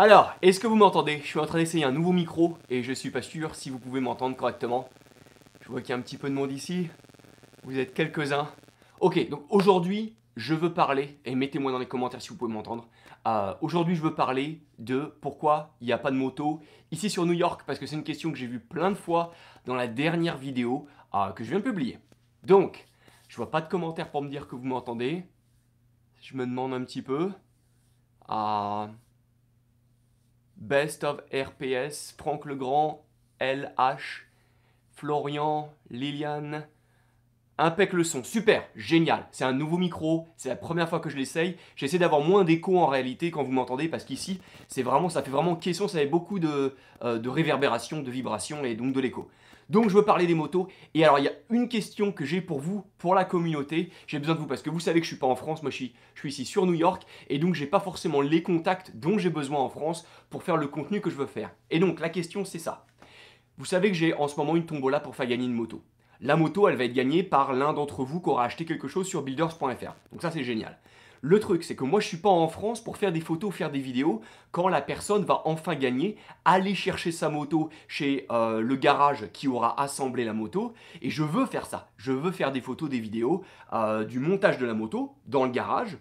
Alors, est-ce que vous m'entendez Je suis en train d'essayer un nouveau micro et je suis pas sûr si vous pouvez m'entendre correctement. Je vois qu'il y a un petit peu de monde ici. Vous êtes quelques-uns. Ok, donc aujourd'hui, je veux parler, et mettez-moi dans les commentaires si vous pouvez m'entendre. Euh, aujourd'hui, je veux parler de pourquoi il n'y a pas de moto ici sur New York, parce que c'est une question que j'ai vue plein de fois dans la dernière vidéo euh, que je viens de publier. Donc, je vois pas de commentaires pour me dire que vous m'entendez. Je me demande un petit peu. Euh, Best of RPS, Franck Legrand, LH, Florian, Liliane. Impec le son, super, génial. C'est un nouveau micro, c'est la première fois que je l'essaye. J'essaie d'avoir moins d'écho en réalité quand vous m'entendez parce qu'ici, c'est vraiment, ça fait vraiment question, ça fait beaucoup de, euh, de réverbération, de vibration et donc de l'écho. Donc je veux parler des motos. Et alors il y a une question que j'ai pour vous, pour la communauté. J'ai besoin de vous parce que vous savez que je suis pas en France, moi je suis, ici sur New York. Et donc j'ai pas forcément les contacts dont j'ai besoin en France pour faire le contenu que je veux faire. Et donc la question c'est ça. Vous savez que j'ai en ce moment une tombola pour faire gagner une moto. La moto, elle va être gagnée par l'un d'entre vous qui aura acheté quelque chose sur builders.fr. Donc ça, c'est génial. Le truc, c'est que moi, je suis pas en France pour faire des photos, faire des vidéos quand la personne va enfin gagner, aller chercher sa moto chez euh, le garage qui aura assemblé la moto. Et je veux faire ça. Je veux faire des photos, des vidéos euh, du montage de la moto dans le garage.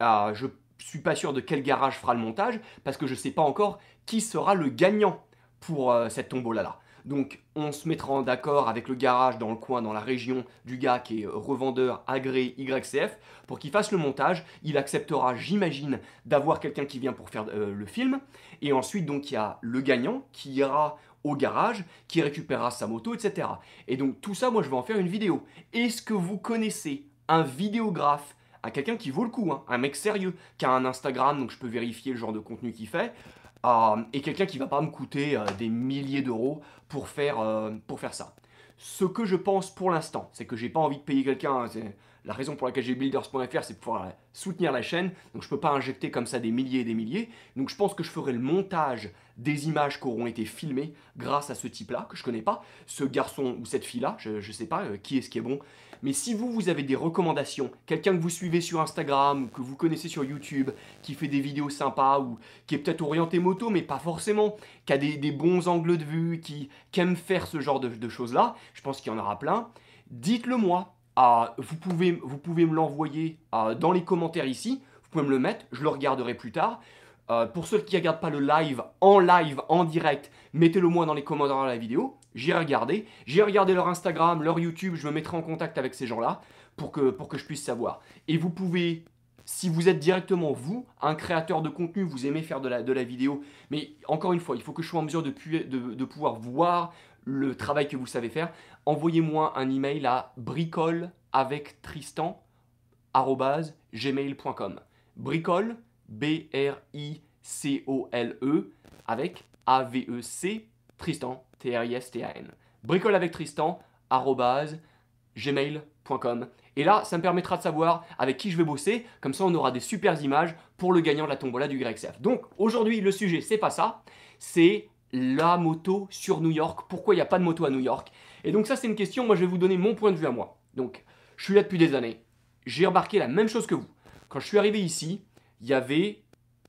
je euh, je suis pas sûr de quel garage fera le montage parce que je ne sais pas encore qui sera le gagnant pour cette tombola là. Donc on se mettra en accord avec le garage dans le coin, dans la région du gars qui est euh, revendeur agréé YCF pour qu'il fasse le montage. Il acceptera, j'imagine, d'avoir quelqu'un qui vient pour faire euh, le film. Et ensuite, donc il y a le gagnant qui ira au garage, qui récupérera sa moto, etc. Et donc tout ça, moi je vais en faire une vidéo. Est-ce que vous connaissez un vidéographe, à quelqu'un qui vaut le coup, hein, un mec sérieux, qui a un Instagram, donc je peux vérifier le genre de contenu qu'il fait euh, et quelqu'un qui va pas me coûter euh, des milliers d'euros euh, pour, faire ça. Ce que je pense pour l'instant, c'est que j'ai pas envie de payer quelqu'un. Hein, la raison pour laquelle j'ai builders.fr, c'est pour pouvoir soutenir la chaîne. Donc je peux pas injecter comme ça des milliers et des milliers. Donc je pense que je ferai le montage des images qui auront été filmées grâce à ce type-là, que je connais pas, ce garçon ou cette fille-là, je, ne sais pas euh, qui est ce qui est bon. Mais si vous, vous avez des recommandations, quelqu'un que vous suivez sur Instagram, que vous connaissez sur YouTube, qui fait des vidéos sympas, ou qui est peut-être orienté moto, mais pas forcément, qui a des, bons angles de vue, qui, aime faire ce genre de, choses-là, je pense qu'il y en aura plein, dites-le moi. Ah, vous, pouvez, vous pouvez me l'envoyer ah, dans les commentaires ici, vous pouvez me le mettre, je le regarderai plus tard. Euh, pour ceux qui ne regardent pas le live, en live, en direct, mettez-le moi dans les commentaires de la vidéo. J'ai regardé. J'ai regardé leur Instagram, leur YouTube. Je me mettrai en contact avec ces gens-là pour que, pour que je puisse savoir. Et vous pouvez, si vous êtes directement vous, un créateur de contenu, vous aimez faire de la, de la vidéo, mais encore une fois, il faut que je sois en mesure de, de, pouvoir voir le travail que vous savez faire. Envoyez-moi un email à bricole avec Tristan gmail.com. Bricole B-R-I-C-O-L-E avec A-V-E-C Tristan, T-R-I-S-T-A-N. Bricole avec Tristan, gmail.com. Et là, ça me permettra de savoir avec qui je vais bosser. Comme ça, on aura des super images pour le gagnant de la tombola du YCF. Donc, aujourd'hui, le sujet, c'est pas ça. C'est la moto sur New York. Pourquoi il n'y a pas de moto à New York Et donc, ça, c'est une question. Moi, je vais vous donner mon point de vue à moi. Donc, je suis là depuis des années. J'ai embarqué la même chose que vous. Quand je suis arrivé ici, il y avait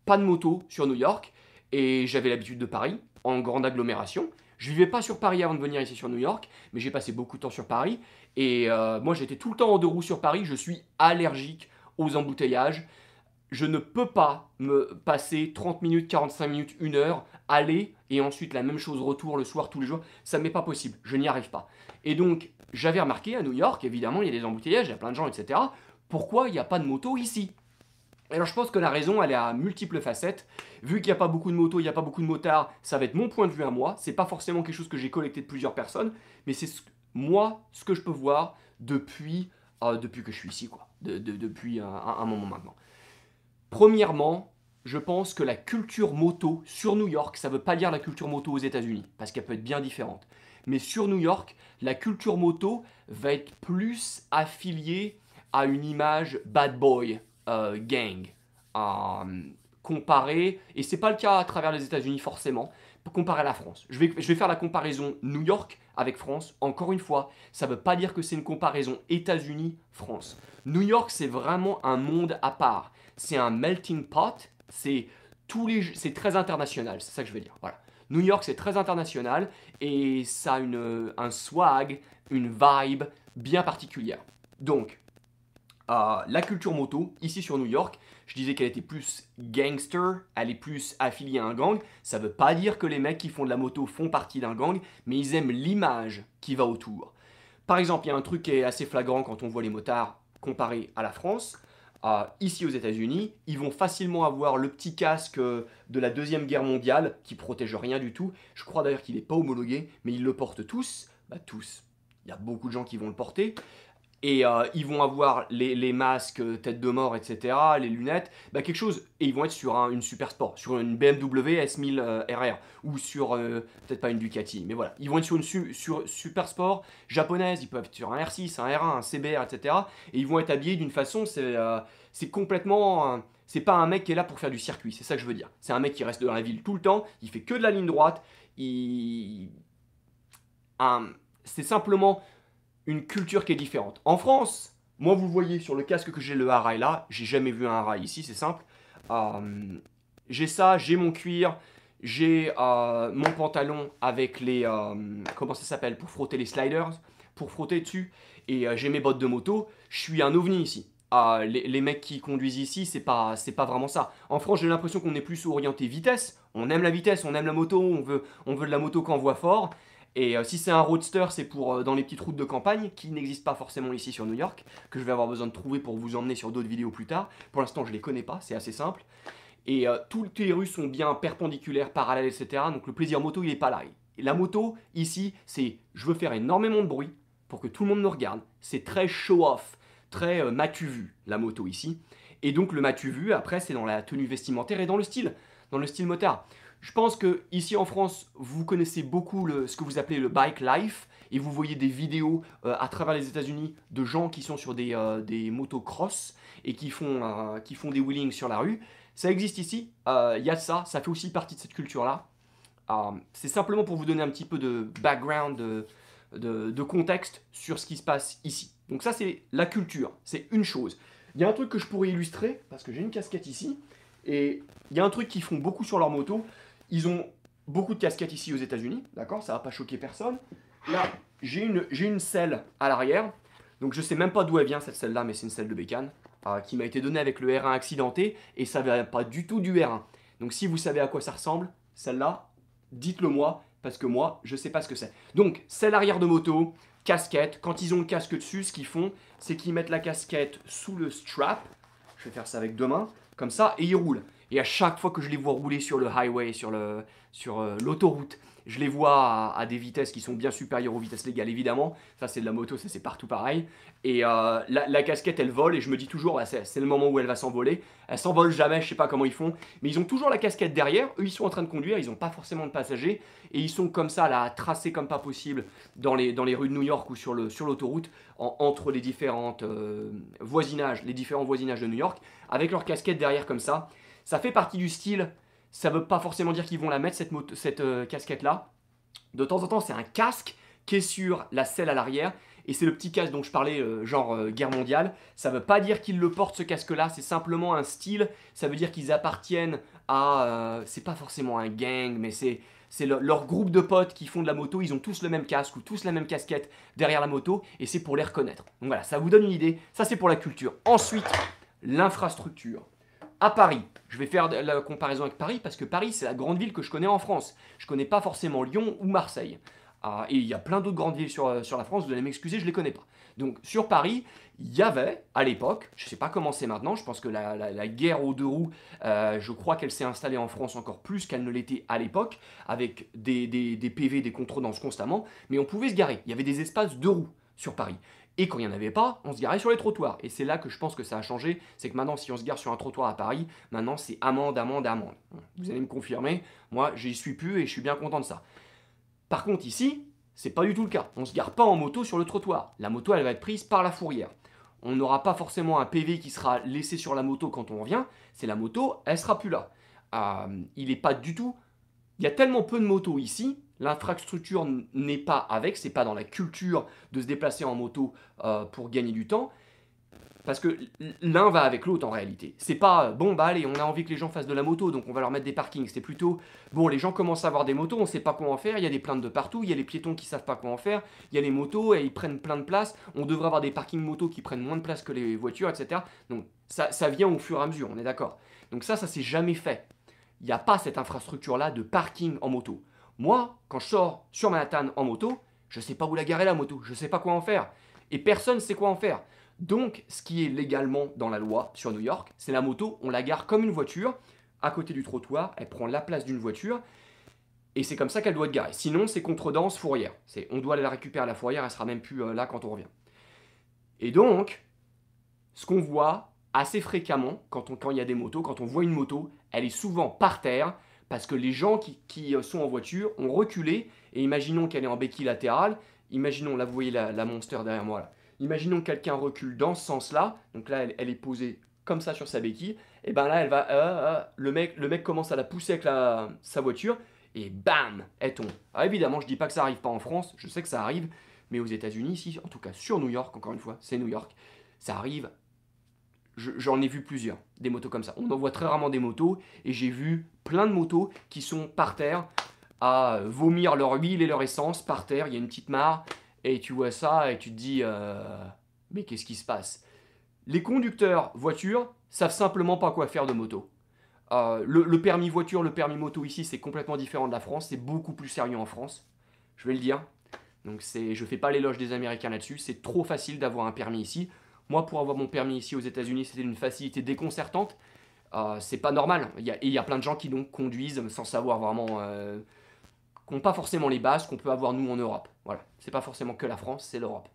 pas de moto sur New York et j'avais l'habitude de Paris en grande agglomération. Je vivais pas sur Paris avant de venir ici sur New York, mais j'ai passé beaucoup de temps sur Paris et euh, moi j'étais tout le temps en deux roues sur Paris. Je suis allergique aux embouteillages. Je ne peux pas me passer 30 minutes, 45 minutes, une heure, aller et ensuite la même chose retour le soir tous les jours. Ça m'est pas possible, je n'y arrive pas. Et donc j'avais remarqué à New York, évidemment, il y a des embouteillages, il y a plein de gens, etc. Pourquoi il n'y a pas de moto ici alors je pense que la raison, elle est à multiples facettes. Vu qu'il n'y a pas beaucoup de motos, il n'y a pas beaucoup de motards, ça va être mon point de vue à moi. C'est pas forcément quelque chose que j'ai collecté de plusieurs personnes, mais c'est moi ce que je peux voir depuis, euh, que je suis ici, quoi. depuis un, moment maintenant. Premièrement, je pense que la culture moto sur New York, ça ne veut pas dire la culture moto aux États-Unis, parce qu'elle peut être bien différente. Mais sur New York, la culture moto va être plus affiliée à une image bad boy, euh, gang gang. Euh, comparer, et c'est pas le cas à travers les États-Unis forcément, pour à la France. Je vais, je vais faire la comparaison New York avec France. Encore une fois, ça veut pas dire que c'est une comparaison États-Unis-France. New York, c'est vraiment un monde à part. C'est un melting pot. C'est tous les, c'est très international. C'est ça que je veux dire. Voilà. New York, c'est très international et ça a une, un swag, une vibe bien particulière. Donc, la culture moto ici sur New York. Je disais qu'elle était plus gangster, elle est plus affiliée à un gang. Ça veut pas dire que les mecs qui font de la moto font partie d'un gang, mais ils aiment l'image qui va autour. Par exemple, il y a un truc qui est assez flagrant quand on voit les motards comparés à la France. Ah, ici aux États-Unis, ils vont facilement avoir le petit casque de la Deuxième Guerre mondiale qui protège rien du tout. Je crois d'ailleurs qu'il n'est pas homologué, mais ils le portent tous. Bah tous, il y a beaucoup de gens qui vont le porter et euh, ils vont avoir les, masques euh, tête de mort, etc., les lunettes, bah quelque chose, et ils vont être sur un, une super sport, sur une BMW S1000 euh, RR, ou sur, peut-être pas une Ducati, mais voilà, ils vont être sur une sur super sport japonaise, ils peuvent être sur un R6, un R1, un CBR, etc., et ils vont être habillés d'une façon, c'est complètement... c'est pas un mec qui est là pour faire du circuit, c'est ça que je veux dire. C'est un mec qui reste dans la ville tout le temps, il fait que de la ligne droite, il... C'est simplement une culture qui est différente. En France, moi vous voyez sur le casque que j'ai le haraï là, j'ai jamais vu un hara ici, c'est simple. Euh, j'ai ça, j'ai mon cuir, j'ai euh, mon pantalon avec les... Euh, comment ça s'appelle Pour frotter les sliders, pour frotter dessus. Et j'ai mes bottes de moto, je suis un ovni ici. Les, les, mecs qui conduisent ici, c'est pas, c'est pas vraiment ça. En France, j'ai l'impression qu'on est plus orienté vitesse. On aime la vitesse, on aime la moto, on veut, on veut de la moto qu'on voit fort. Et euh, si c'est un roadster, c'est pour euh, dans les petites routes de campagne qui n'existent pas forcément ici sur New York, que je vais avoir besoin de trouver pour vous emmener sur d'autres vidéos plus tard. Pour l'instant, je les connais pas, c'est assez simple. Et euh, tous les rues sont bien perpendiculaires, parallèles, etc. Donc le plaisir moto, il n'est pas là. la moto, ici, c'est je veux faire énormément de bruit pour que tout le monde me regarde. C'est très show-off, très euh, matu vu, la moto ici. Et donc le matu vu, après, c'est dans la tenue vestimentaire et dans le style, dans le style motard. Je pense que ici en France, vous connaissez beaucoup ce que vous appelez le bike life et vous voyez des vidéos euh, à travers les États-Unis de gens qui sont sur des, euh, des motocross et qui font, euh, qui font des wheelings sur la rue. Ça existe ici, il y a ça, ça fait aussi partie de cette culture-là. c'est simplement pour vous donner un petit peu de background, de, de contexte sur ce qui se passe ici. Donc ça c'est la culture, c'est une chose. Il y a un truc que je pourrais illustrer, parce que j'ai une casquette ici, et il y a un truc qu'ils font beaucoup sur leur moto, ils ont beaucoup de casquettes ici aux États-Unis, d'accord Ça va pas choquer personne. Là, j'ai une, selle à l'arrière. Donc je sais même pas d'où elle vient cette selle-là, mais c'est une selle de bécane euh, qui m'a été donnée avec le R1 accidenté et ça vient pas du tout du R1. Donc si vous savez à quoi ça ressemble, celle-là, dites-le moi parce que moi, je sais pas ce que c'est. Donc selle arrière de moto, casquette. Quand ils ont le casque dessus, ce qu'ils font, c'est qu'ils mettent la casquette sous le strap. Je vais faire ça avec deux mains, comme ça, et ils roulent. Et à chaque fois que je les vois rouler sur le highway, sur euh, l'autoroute, sur, je les vois à, des vitesses qui sont bien supérieures aux vitesses légales, évidemment. Ça, c'est de la moto, ça, c'est partout pareil. Et euh, la, casquette, elle vole, et je me dis toujours, bah, c'est le moment où elle va s'envoler. Elle s'envole jamais, je sais pas comment ils font, mais ils ont toujours la casquette derrière. Eux, ils sont en train de conduire, ils n'ont pas forcément de passagers, et ils sont comme ça, là, tracés comme pas possible dans les, dans les rues de New York ou sur l'autoroute, sur entre les différentes euh, voisinages, les différents voisinages de New York, avec leur casquette derrière comme ça. Ça fait partie du style. Ça veut pas forcément dire qu'ils vont la mettre, cette, cette euh, casquette-là. De temps en temps, c'est un casque qui est sur la selle à l'arrière. Et c'est le petit casque dont je parlais, euh, genre euh, guerre mondiale. Ça veut pas dire qu'ils le portent ce casque-là, c'est simplement un style. Ça veut dire qu'ils appartiennent à. c'est pas forcément un gang, mais c'est. leur groupe de potes qui font de la moto, ils ont tous le même casque ou tous la même casquette derrière la moto et c'est pour les reconnaître. Donc voilà, ça vous donne une idée, ça c'est pour la culture. Ensuite, l'infrastructure à Paris. Je vais faire la comparaison avec Paris parce que Paris, c'est la grande ville que je connais en France. Je ne connais pas forcément Lyon ou Marseille. Ah, et il y a plein d'autres grandes villes sur, euh, sur la France, vous allez m'excuser, je ne les connais pas. Donc sur Paris, il y avait à l'époque, je ne sais pas comment c'est maintenant, je pense que la, guerre aux deux roues, euh, je crois qu'elle s'est installée en France encore plus qu'elle ne l'était à l'époque, avec des, des, des PV, des contredanses constamment, mais on pouvait se garer. Il y avait des espaces deux roues sur Paris. Et quand il n'y en avait pas, on se garait sur les trottoirs. Et c'est là que je pense que ça a changé. C'est que maintenant, si on se gare sur un trottoir à Paris, maintenant c'est amende, amende, amende. Vous allez me confirmer, moi j'y suis plus et je suis bien content de ça. Par contre, ici, c'est pas du tout le cas. On se gare pas en moto sur le trottoir. La moto, elle va être prise par la fourrière. On n'aura pas forcément un PV qui sera laissé sur la moto quand on revient. C'est la moto, elle sera plus là. Euh, il n'est pas du tout. Il y a tellement peu de motos ici L'infrastructure n'est pas avec, c'est pas dans la culture de se déplacer en moto euh, pour gagner du temps, parce que l'un va avec l'autre en réalité. C'est pas euh, bon bah allez, on a envie que les gens fassent de la moto, donc on va leur mettre des parkings. C'est plutôt bon, les gens commencent à avoir des motos, on sait pas comment faire, il y a des plaintes de partout, il y a les piétons qui savent pas comment faire, il y a les motos et ils prennent plein de place. On devrait avoir des parkings motos qui prennent moins de place que les voitures, etc. Donc ça, ça vient au fur et à mesure, on est d'accord. Donc ça, ça s'est jamais fait. Il n'y a pas cette infrastructure là de parking en moto. Moi, quand je sors sur Manhattan en moto, je ne sais pas où la garer la moto, je ne sais pas quoi en faire. Et personne ne sait quoi en faire. Donc, ce qui est légalement dans la loi sur New York, c'est la moto, on la gare comme une voiture, à côté du trottoir, elle prend la place d'une voiture, et c'est comme ça qu'elle doit être garée. Sinon, c'est contre contredanse fourrière. C'est, on doit la récupérer à la fourrière, elle sera même plus euh, là quand on revient. Et donc, ce qu'on voit assez fréquemment quand il y a des motos, quand on voit une moto, elle est souvent par terre, parce que les gens qui, euh, sont en voiture ont reculé, et imaginons qu'elle est en béquille latérale, imaginons, là vous voyez la, monster derrière moi, là. imaginons quelqu'un recule dans ce sens-là, donc là elle, est posée comme ça sur sa béquille, et ben là elle va, euh, euh, le, mec, le mec commence à la pousser avec sa voiture, et bam, est on évidemment, je dis pas que ça arrive pas en France, je sais que ça arrive, mais aux États-Unis, si en tout cas sur New York, encore une fois, c'est New York, ça arrive j'en ai vu plusieurs, des motos comme ça. On en voit très rarement des motos, et j'ai vu plein de motos qui sont par terre, à vomir leur huile et leur essence par terre, il y a une petite mare, et tu vois ça, et tu te dis, euh, mais qu'est-ce qui se passe Les conducteurs voitures savent simplement pas quoi faire de moto. Euh, le, permis voiture, le permis moto ici, c'est complètement différent de la France, c'est beaucoup plus sérieux en France, je vais le dire. Donc je fais pas l'éloge des Américains là-dessus, c'est trop facile d'avoir un permis ici. Moi, pour avoir mon permis ici aux États-Unis, c'était une facilité déconcertante. Euh, c'est pas normal. Il y, a, il y a plein de gens qui donc conduisent sans savoir vraiment. Euh, qui n'ont pas forcément les bases qu'on peut avoir nous en Europe. Voilà. C'est pas forcément que la France, c'est l'Europe.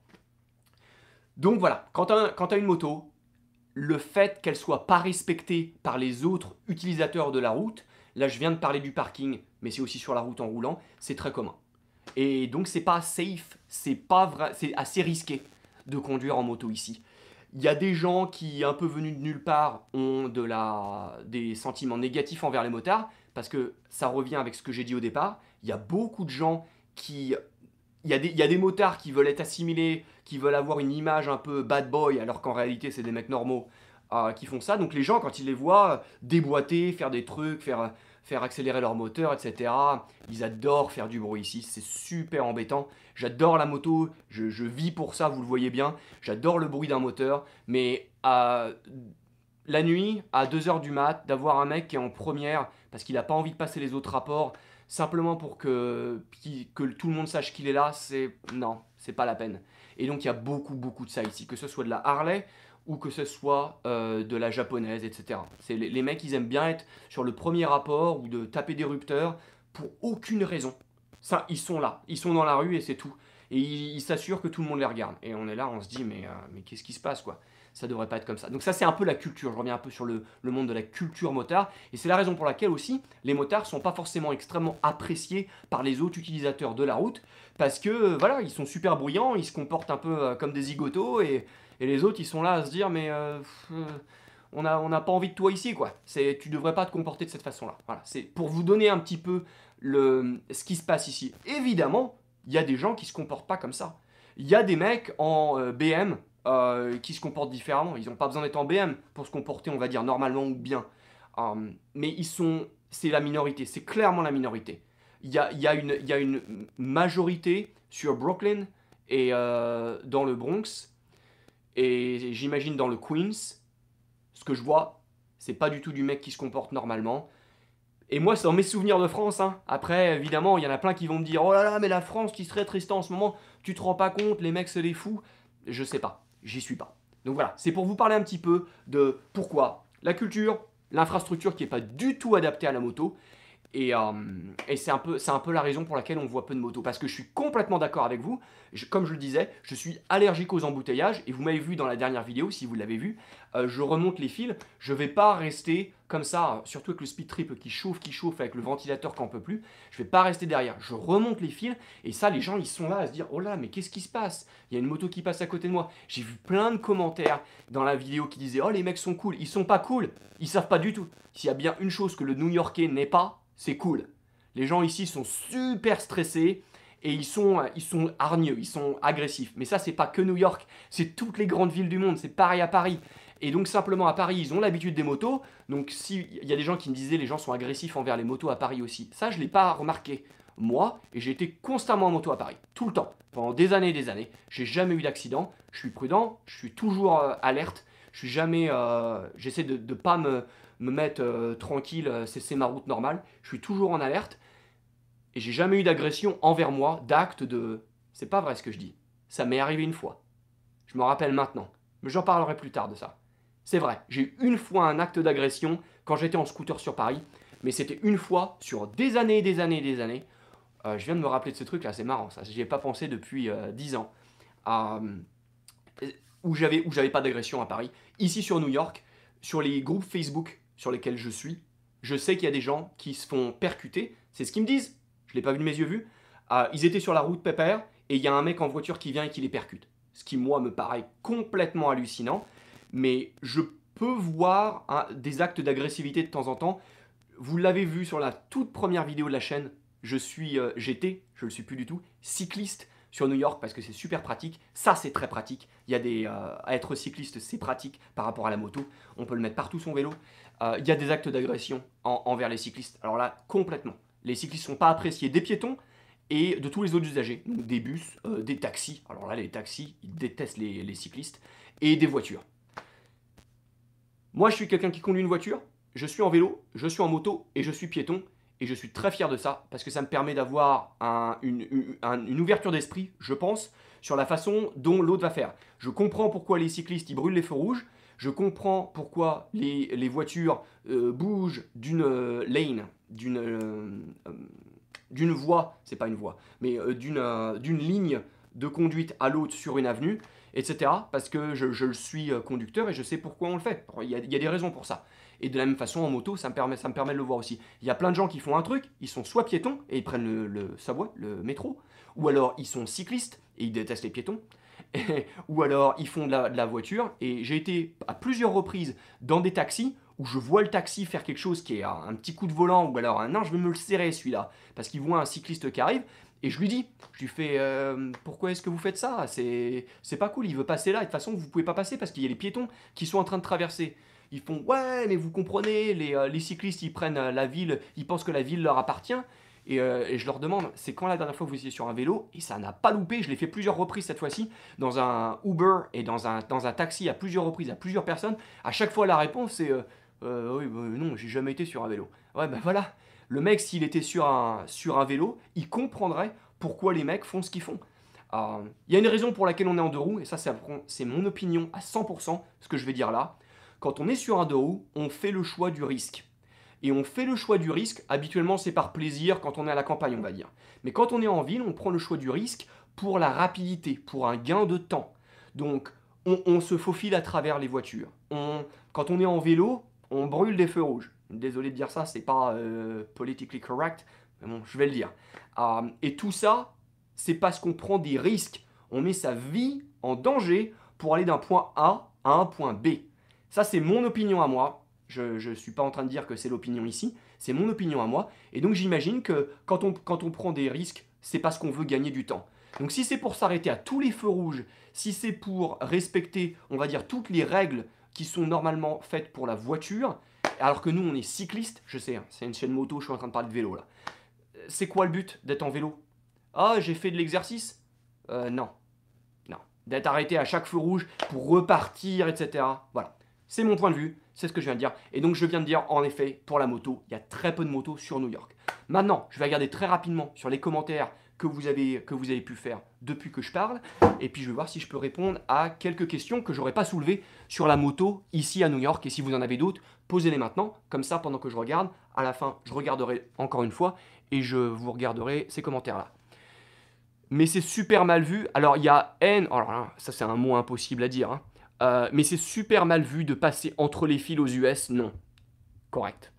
Donc voilà, quand tu as une moto, le fait qu'elle soit pas respectée par les autres utilisateurs de la route, là je viens de parler du parking, mais c'est aussi sur la route en roulant, c'est très commun. Et donc c'est pas safe, c'est pas c'est assez risqué de conduire en moto ici. Il y a des gens qui, un peu venus de nulle part, ont de la... des sentiments négatifs envers les motards, parce que ça revient avec ce que j'ai dit au départ. Il y a beaucoup de gens qui... Il y, a des, motards qui veulent être assimilés, qui veulent avoir une image un peu bad boy, alors qu'en réalité, c'est des mecs normaux euh, qui font ça. Donc les gens, quand ils les voient déboîter, faire des trucs, faire faire accélérer leur moteur, etc. Ils adorent faire du bruit ici, c'est super embêtant. J'adore la moto, je, vis pour ça, vous le voyez bien. J'adore le bruit d'un moteur, mais à la nuit, à 2h du mat, d'avoir un mec qui est en première parce qu'il n'a pas envie de passer les autres rapports, simplement pour que, que tout le monde sache qu'il est là, c'est... Non, c'est pas la peine. Et donc il y a beaucoup, beaucoup de ça ici, que ce soit de la Harley, ou que ce soit euh, de la japonaise, etc. C'est les, mecs, ils aiment bien être sur le premier rapport ou de taper des rupteurs pour aucune raison. Ça, ils sont là, ils sont dans la rue et c'est tout. Et ils s'assurent que tout le monde les regarde. Et on est là, on se dit, mais, euh, mais qu'est-ce qui se passe, quoi Ça devrait pas être comme ça. Donc ça, c'est un peu la culture. Je reviens un peu sur le, monde de la culture motard. Et c'est la raison pour laquelle aussi, les motards sont pas forcément extrêmement appréciés par les autres utilisateurs de la route. Parce que, euh, voilà, ils sont super bruyants, ils se comportent un peu comme des zigotos et et les autres, ils sont là à se dire, mais euh, euh, on n'a on pas envie de toi ici, quoi. C'est, tu devrais pas te comporter de cette façon-là. Voilà, c'est pour vous donner un petit peu le, ce qui se passe ici. Évidemment, il y a des gens qui se comportent pas comme ça. Il y a des mecs en euh, BM qui se comportent différemment. Ils n'ont pas besoin d'être en BM pour se comporter, on va dire, normalement ou bien. mais ils sont, c'est la minorité, c'est clairement la minorité. Il y a, y, a y a, une majorité sur Brooklyn et dans le Bronx et j'imagine dans le Queens, ce que je vois, c'est pas du tout du mec qui se comporte normalement. Et moi, c'est dans mes souvenirs de France. Hein, après, évidemment, il y en a plein qui vont me dire Oh là là, mais la France qui serait triste en ce moment, tu te rends pas compte, les mecs, c'est des fous. Je sais pas, j'y suis pas. Donc voilà, c'est pour vous parler un petit peu de pourquoi la culture, l'infrastructure qui n'est pas du tout adaptée à la moto, euh, et, c'est un, peu, un peu la raison pour laquelle on voit peu de motos. Parce que je suis complètement d'accord avec vous. comme je le disais, je suis allergique aux embouteillages. Et vous m'avez vu dans la dernière vidéo, si vous l'avez vu, euh, je remonte les fils. Je vais pas rester comme ça, surtout avec le speed trip qui chauffe, qui chauffe, avec le ventilateur qu'on peut plus. Je vais pas rester derrière. Je remonte les fils. Et ça, les gens, ils sont là à se dire Oh là, mais qu'est-ce qui se passe Il y a une moto qui passe à côté de moi. J'ai vu plein de commentaires dans la vidéo qui disaient Oh, les mecs sont cool. Ils sont pas cool. Ils savent pas du tout. S'il y a bien une chose que le New Yorkais n'est pas, c'est cool. Les gens ici sont super stressés et ils sont, ils sont hargneux, ils sont agressifs. Mais ça, c'est pas que New York, c'est toutes les grandes villes du monde, c'est pareil à Paris. Et donc simplement à Paris, ils ont l'habitude des motos. Donc il y a des gens qui me disaient les gens sont agressifs envers les motos à Paris aussi. Ça, je l'ai pas remarqué. Moi, et j'ai été constamment en moto à Paris, tout le temps, pendant des années et des années. J'ai jamais eu d'accident, je suis prudent, je suis toujours euh, alerte, je suis jamais... Euh, j'essaie de ne pas me me mettre euh, tranquille, euh, c'est ma route normale. Je suis toujours en alerte et j'ai jamais eu d'agression envers moi, d'acte de. C'est pas vrai ce que je dis. Ça m'est arrivé une fois. Je me rappelle maintenant, mais j'en parlerai plus tard de ça. C'est vrai, j'ai eu une fois un acte d'agression quand j'étais en scooter sur Paris, mais c'était une fois sur des années et des années et des années. Euh, je viens de me rappeler de ce truc là, c'est marrant ça, j'y ai pas pensé depuis dix 10 ans. où j'avais où j'avais pas d'agression à Paris. Ici sur New York, sur les groupes Facebook sur lesquels je suis. Je sais qu'il y a des gens qui se font percuter, c'est ce qu'ils me disent, je l'ai pas vu de mes yeux vus. Ah, ils étaient sur la route pépère et il y a un mec en voiture qui vient et qui les percute. Ce qui, moi, me paraît complètement hallucinant, mais je peux voir des actes d'agressivité de temps en temps. Vous l'avez vu sur la toute première vidéo de la chaîne, je suis, euh, j'étais, je le suis plus du tout, cycliste sur New York parce que c'est super pratique. Ça, c'est très pratique. Il y a des, euh, être cycliste, c'est pratique par rapport à la moto. On peut le mettre partout son vélo il euh, y a des actes d'agression envers les cyclistes. Alors là, complètement. Les cyclistes ne sont pas appréciés des piétons et de tous les autres usagers, des bus, euh, des taxis, alors là les taxis, ils détestent les, cyclistes, et des voitures. Moi je suis quelqu'un qui conduit une voiture, je suis en vélo, je suis en moto et je suis piéton, et je suis très fier de ça, parce que ça me permet d'avoir une, une, ouverture d'esprit, je pense, sur la façon dont l'autre va faire. Je comprends pourquoi les cyclistes, ils brûlent les feux rouges, je comprends pourquoi les, voitures euh, bougent d'une euh, lane, euh, d'une voie, c'est pas une voie, mais d'une ligne de conduite à l'autre sur une avenue, etc. Parce que je, je, suis conducteur et je sais pourquoi on le fait. Il y, a, des raisons pour ça. Et de la même façon, en moto, ça me permet, ça me permet de le voir aussi. Il y a plein de gens qui font un truc, ils sont soit piétons et ils prennent le, le le métro, ou alors ils sont cyclistes et ils détestent les piétons. ou alors ils font de la, voiture. Et j'ai été à plusieurs reprises dans des taxis où je vois le taxi faire quelque chose qui est un petit coup de volant ou alors un je vais me le serrer celui-là parce qu'il voit un cycliste qui arrive et je lui dis, je lui fais euh, pourquoi est-ce que vous faites ça C'est pas cool, il veut passer là et de toute façon vous pouvez pas passer parce qu'il y a les piétons qui sont en train de traverser. Ils font ouais mais vous comprenez les, euh, les cyclistes ils prennent euh, la ville, ils pensent que la ville leur appartient euh, et, je leur demande, c'est quand la dernière fois que vous étiez sur un vélo Et ça n'a pas loupé, je l'ai fait plusieurs reprises cette fois-ci, dans un Uber et dans un, dans un taxi à plusieurs reprises, à plusieurs personnes. À chaque fois, la réponse, c'est euh, euh, oui, bah, non, j'ai jamais été sur un vélo. Ouais, ben voilà. Le mec, s'il était sur un, sur un vélo, il comprendrait pourquoi les mecs font ce qu'ils font. Il y a une raison pour laquelle on est en deux roues, et ça, c'est mon opinion à 100%, ce que je vais dire là. Quand on est sur un deux roues, on fait le choix du risque et on fait le choix du risque. Habituellement, c'est par plaisir quand on est à la campagne, on va dire. Mais quand on est en ville, on prend le choix du risque pour la rapidité, pour un gain de temps. Donc, on, se faufile à travers les voitures. On, quand on est en vélo, on brûle des feux rouges. Désolé de dire ça, c'est pas euh, politically correct, mais bon, je vais le dire. Euh, et tout ça, c'est parce qu'on prend des risques. On met sa vie en danger pour aller d'un point A à un point B. Ça, c'est mon opinion à moi. Je ne suis pas en train de dire que c'est l'opinion ici, c'est mon opinion à moi. Et donc j'imagine que quand on, quand on prend des risques, c'est parce qu'on veut gagner du temps. Donc si c'est pour s'arrêter à tous les feux rouges, si c'est pour respecter, on va dire, toutes les règles qui sont normalement faites pour la voiture, alors que nous on est cycliste, je sais, hein, c'est une chaîne moto, je suis en train de parler de vélo là. C'est quoi le but d'être en vélo Ah, j'ai fait de l'exercice euh, Non. Non. D'être arrêté à chaque feu rouge pour repartir, etc. Voilà. C'est mon point de vue. C'est ce que je viens de dire. Et donc je viens de dire, en effet, pour la moto, il y a très peu de motos sur New York. Maintenant, je vais regarder très rapidement sur les commentaires que vous avez, que vous avez pu faire depuis que je parle. Et puis je vais voir si je peux répondre à quelques questions que j'aurais pas soulevées sur la moto ici à New York. Et si vous en avez d'autres, posez-les maintenant. Comme ça, pendant que je regarde, à la fin, je regarderai encore une fois et je vous regarderai ces commentaires-là. Mais c'est super mal vu. Alors il y a N, alors oh là, ça c'est un mot impossible à dire. Hein. Euh, mais c'est super mal vu de passer entre les fils aux US, non. Correct.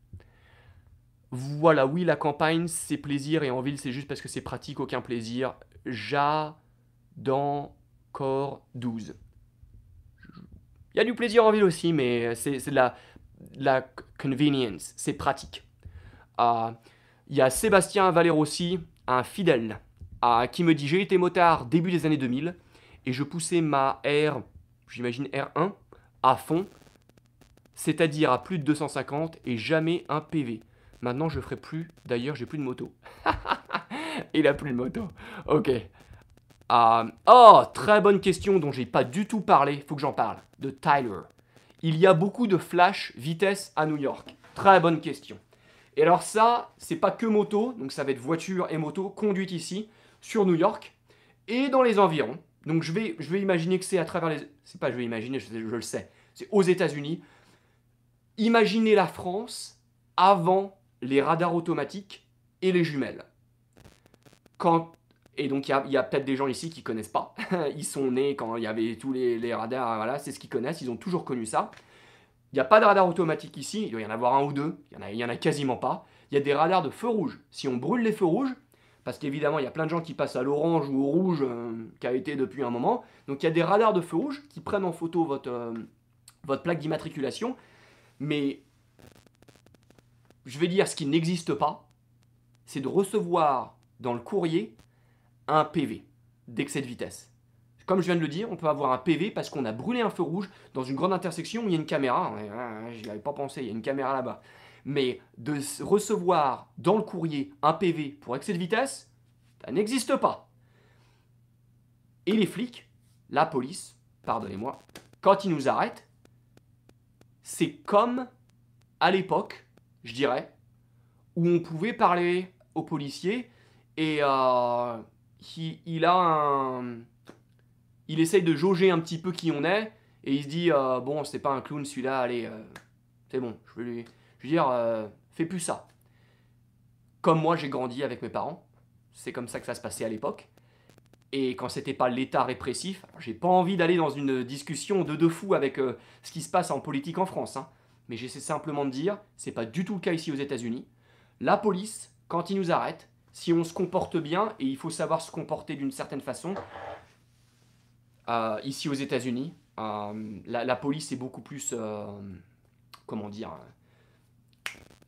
Voilà, oui, la campagne, c'est plaisir, et en ville, c'est juste parce que c'est pratique, aucun plaisir. J'adore 12. Il y a du plaisir en ville aussi, mais c'est de la, convenience, c'est pratique. Euh, il y a Sébastien aussi, un fidèle, euh, qui me dit J'ai été motard début des années 2000, et je poussais ma R j'imagine R1, à fond, c'est-à-dire à plus de 250 et jamais un PV. Maintenant, je ferai plus. D'ailleurs, j'ai plus de moto. Il a plus de moto. Ok. Euh, oh, très bonne question dont j'ai pas du tout parlé. Faut que j'en parle. De Tyler. Il y a beaucoup de flash vitesse à New York. Très bonne question. Et alors ça, c'est pas que moto, donc ça va être voiture et moto conduite ici sur New York et dans les environs. Donc je vais, je vais imaginer que c'est à travers les... C'est pas je vais imaginer, je, le sais. C'est aux États-Unis. Imaginez la France avant les radars automatiques et les jumelles. Quand... Et donc il y a, a peut-être des gens ici qui connaissent pas. Ils sont nés quand il y avait tous les, radars, voilà, c'est ce qu'ils connaissent, ils ont toujours connu ça. Il n'y a pas de radar automatique ici, il doit y en avoir un ou deux, il n'y en, en, a quasiment pas. Il y a des radars de feux rouges Si on brûle les feux rouges, parce qu'évidemment, il y a plein de gens qui passent à l'orange ou au rouge, euh, qui a été depuis un moment. Donc il y a des radars de feu rouge qui prennent en photo votre, euh, votre plaque d'immatriculation. Mais je vais dire ce qui n'existe pas, c'est de recevoir dans le courrier un PV d'excès de vitesse. Comme je viens de le dire, on peut avoir un PV parce qu'on a brûlé un feu rouge dans une grande intersection où il y a une caméra. Je n'y avais pas pensé, il y a une caméra là-bas. Mais de recevoir dans le courrier un PV pour excès de vitesse, ça n'existe pas. Et les flics, la police, pardonnez-moi, quand ils nous arrêtent, c'est comme à l'époque, je dirais, où on pouvait parler aux policiers et euh, il, a un... Il essaye de jauger un petit peu qui on est et il se dit, euh, bon, c'est pas un clown celui-là, allez, euh, c'est bon, je vais lui... Je veux dire, euh, fais plus ça. Comme moi, j'ai grandi avec mes parents. C'est comme ça que ça se passait à l'époque. Et quand c'était pas l'État répressif, j'ai pas envie d'aller dans une discussion de deux fous avec euh, ce qui se passe en politique en France. Hein. Mais j'essaie simplement de dire, c'est pas du tout le cas ici aux États-Unis. La police, quand ils nous arrêtent, si on se comporte bien, et il faut savoir se comporter d'une certaine façon, euh, ici aux États-Unis, la, la, police est beaucoup plus, comment dire,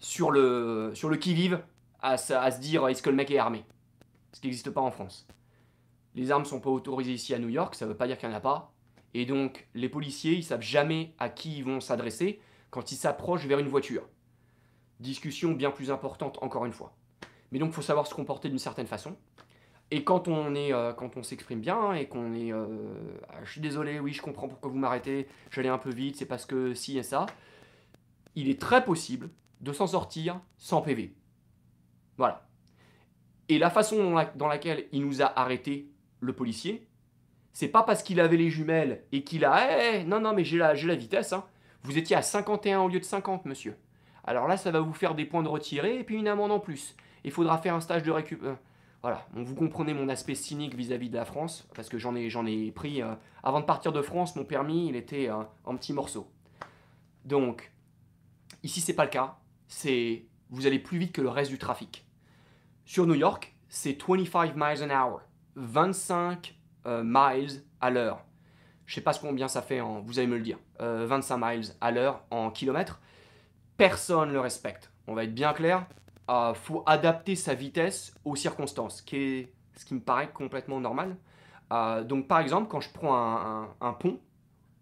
sur le, sur le qui-vive à, se dire est-ce que le mec est armé Ce qui n'existe pas en France. Les armes sont pas autorisées ici à New York, ça veut pas dire qu'il n'y en a pas. Et donc, les policiers, ils savent jamais à qui ils vont s'adresser quand ils s'approchent vers une voiture. Discussion bien plus importante, encore une fois. Mais donc, il faut savoir se comporter d'une certaine façon. Et quand on est, euh, quand on s'exprime bien et qu'on est, euh, ah, je suis désolé, oui, je comprends pourquoi vous m'arrêtez, j'allais un peu vite, c'est parce que si et ça, il est très possible de s'en sortir sans PV. Voilà. Et la façon dans laquelle il nous a arrêté le policier, c'est pas parce qu'il avait les jumelles et qu'il a eh, eh, non non mais j'ai la, la vitesse hein. Vous étiez à 51 au lieu de 50 monsieur. Alors là ça va vous faire des points de retiré et puis une amende en plus. Il faudra faire un stage de récup euh, voilà, vous comprenez mon aspect cynique vis-à-vis de la France parce que j'en ai j'en ai pris euh, avant de partir de France, mon permis, il était euh, en petits morceaux. Donc ici c'est pas le cas c'est vous allez plus vite que le reste du trafic. Sur New York, c'est 25 miles an hour, 25 euh, miles à l'heure. Je sais pas combien ça fait en, vous allez me le dire, 25 euh, miles à l'heure en kilomètres. Personne ne le respecte. On va être bien clair. Euh, faut adapter sa vitesse aux circonstances, qui est, ce qui me paraît complètement normal. Euh, donc par exemple, quand je prends un pont,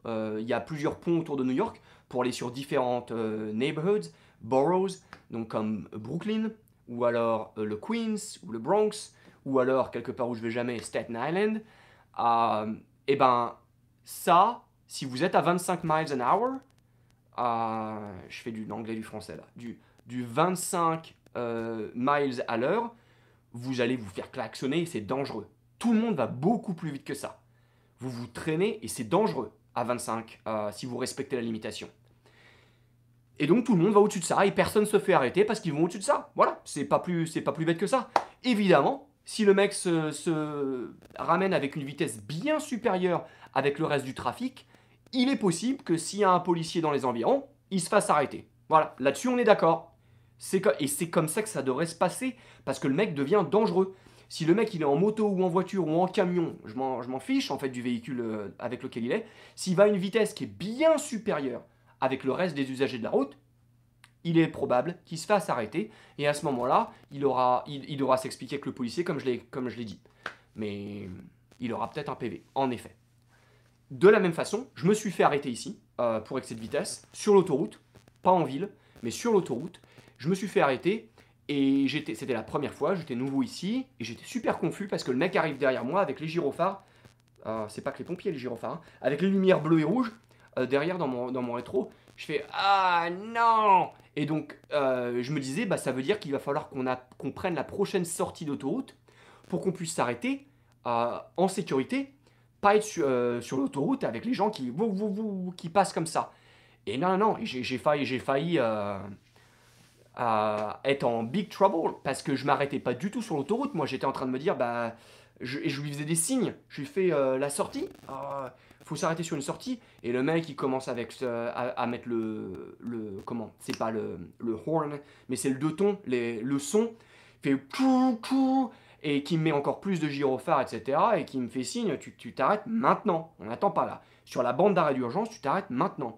il y a plusieurs ponts autour de New York pour aller sur différentes neighborhoods boroughs, donc comme Brooklyn, ou alors euh, le Queens, ou le Bronx, ou alors quelque part où je vais jamais, Staten Island, euh, et eh ben ça, si vous êtes à 25 miles an hour, euh, je fais du anglais du français là, du, du 25 euh, miles à l'heure, vous allez vous faire klaxonner c'est dangereux. Tout le monde va beaucoup plus vite que ça. Vous vous traînez et c'est dangereux à 25 si vous respectez la limitation. Et donc tout le monde va au-dessus de ça et personne ne se fait arrêter parce qu'ils vont au-dessus de ça. Voilà, c'est pas plus c'est pas plus bête que ça. Évidemment, si le mec se, ramène avec une vitesse bien supérieure avec le reste du trafic, il est possible que s'il y a un policier dans les environs, il se fasse arrêter. Voilà, là-dessus on est d'accord. et c'est comme ça que ça devrait se passer parce que le mec devient dangereux. Si le mec il est en moto ou en voiture ou en camion, je m'en fiche en fait du véhicule euh, avec lequel il est. S'il va à une vitesse qui est bien supérieure avec le reste des usagers de la route, il est probable qu'il se fasse arrêter. Et à ce moment-là, il, aura, il, s'expliquer avec le policier, comme je l'ai dit. Mais il aura peut-être un PV, en effet. De la même façon, je me suis fait arrêter ici, euh, pour excès de vitesse, sur l'autoroute, pas en ville, mais sur l'autoroute. Je me suis fait arrêter et c'était la première fois, j'étais nouveau ici, et j'étais super confus parce que le mec arrive derrière moi avec les gyrophares, euh, c'est pas que les pompiers les gyrophares, hein, avec les lumières bleues et rouges, euh, derrière dans mon, dans mon rétro, je fais Ah non Et donc, euh, je me disais, bah, ça veut dire qu'il va falloir qu'on prenne la prochaine sortie d'autoroute pour qu'on puisse s'arrêter euh, en sécurité, pas être sur l'autoroute avec les gens qui, vous, vous, qui passent comme ça. Et non, non, non, j'ai failli, j'ai failli être en big trouble parce que je m'arrêtais pas du tout sur l'autoroute. Moi, j'étais en train de me dire, bah, je, je lui faisais des signes, je lui fais la sortie. Ah, faut s'arrêter sur une sortie et le mec il commence avec à, mettre le le comment c'est pas le, le horn mais c'est le deux tons les, le son fait cou cou et qui met encore plus de gyrophares etc et qui me fait signe tu tu t'arrêtes maintenant on n'attend pas là sur la bande d'arrêt d'urgence tu t'arrêtes maintenant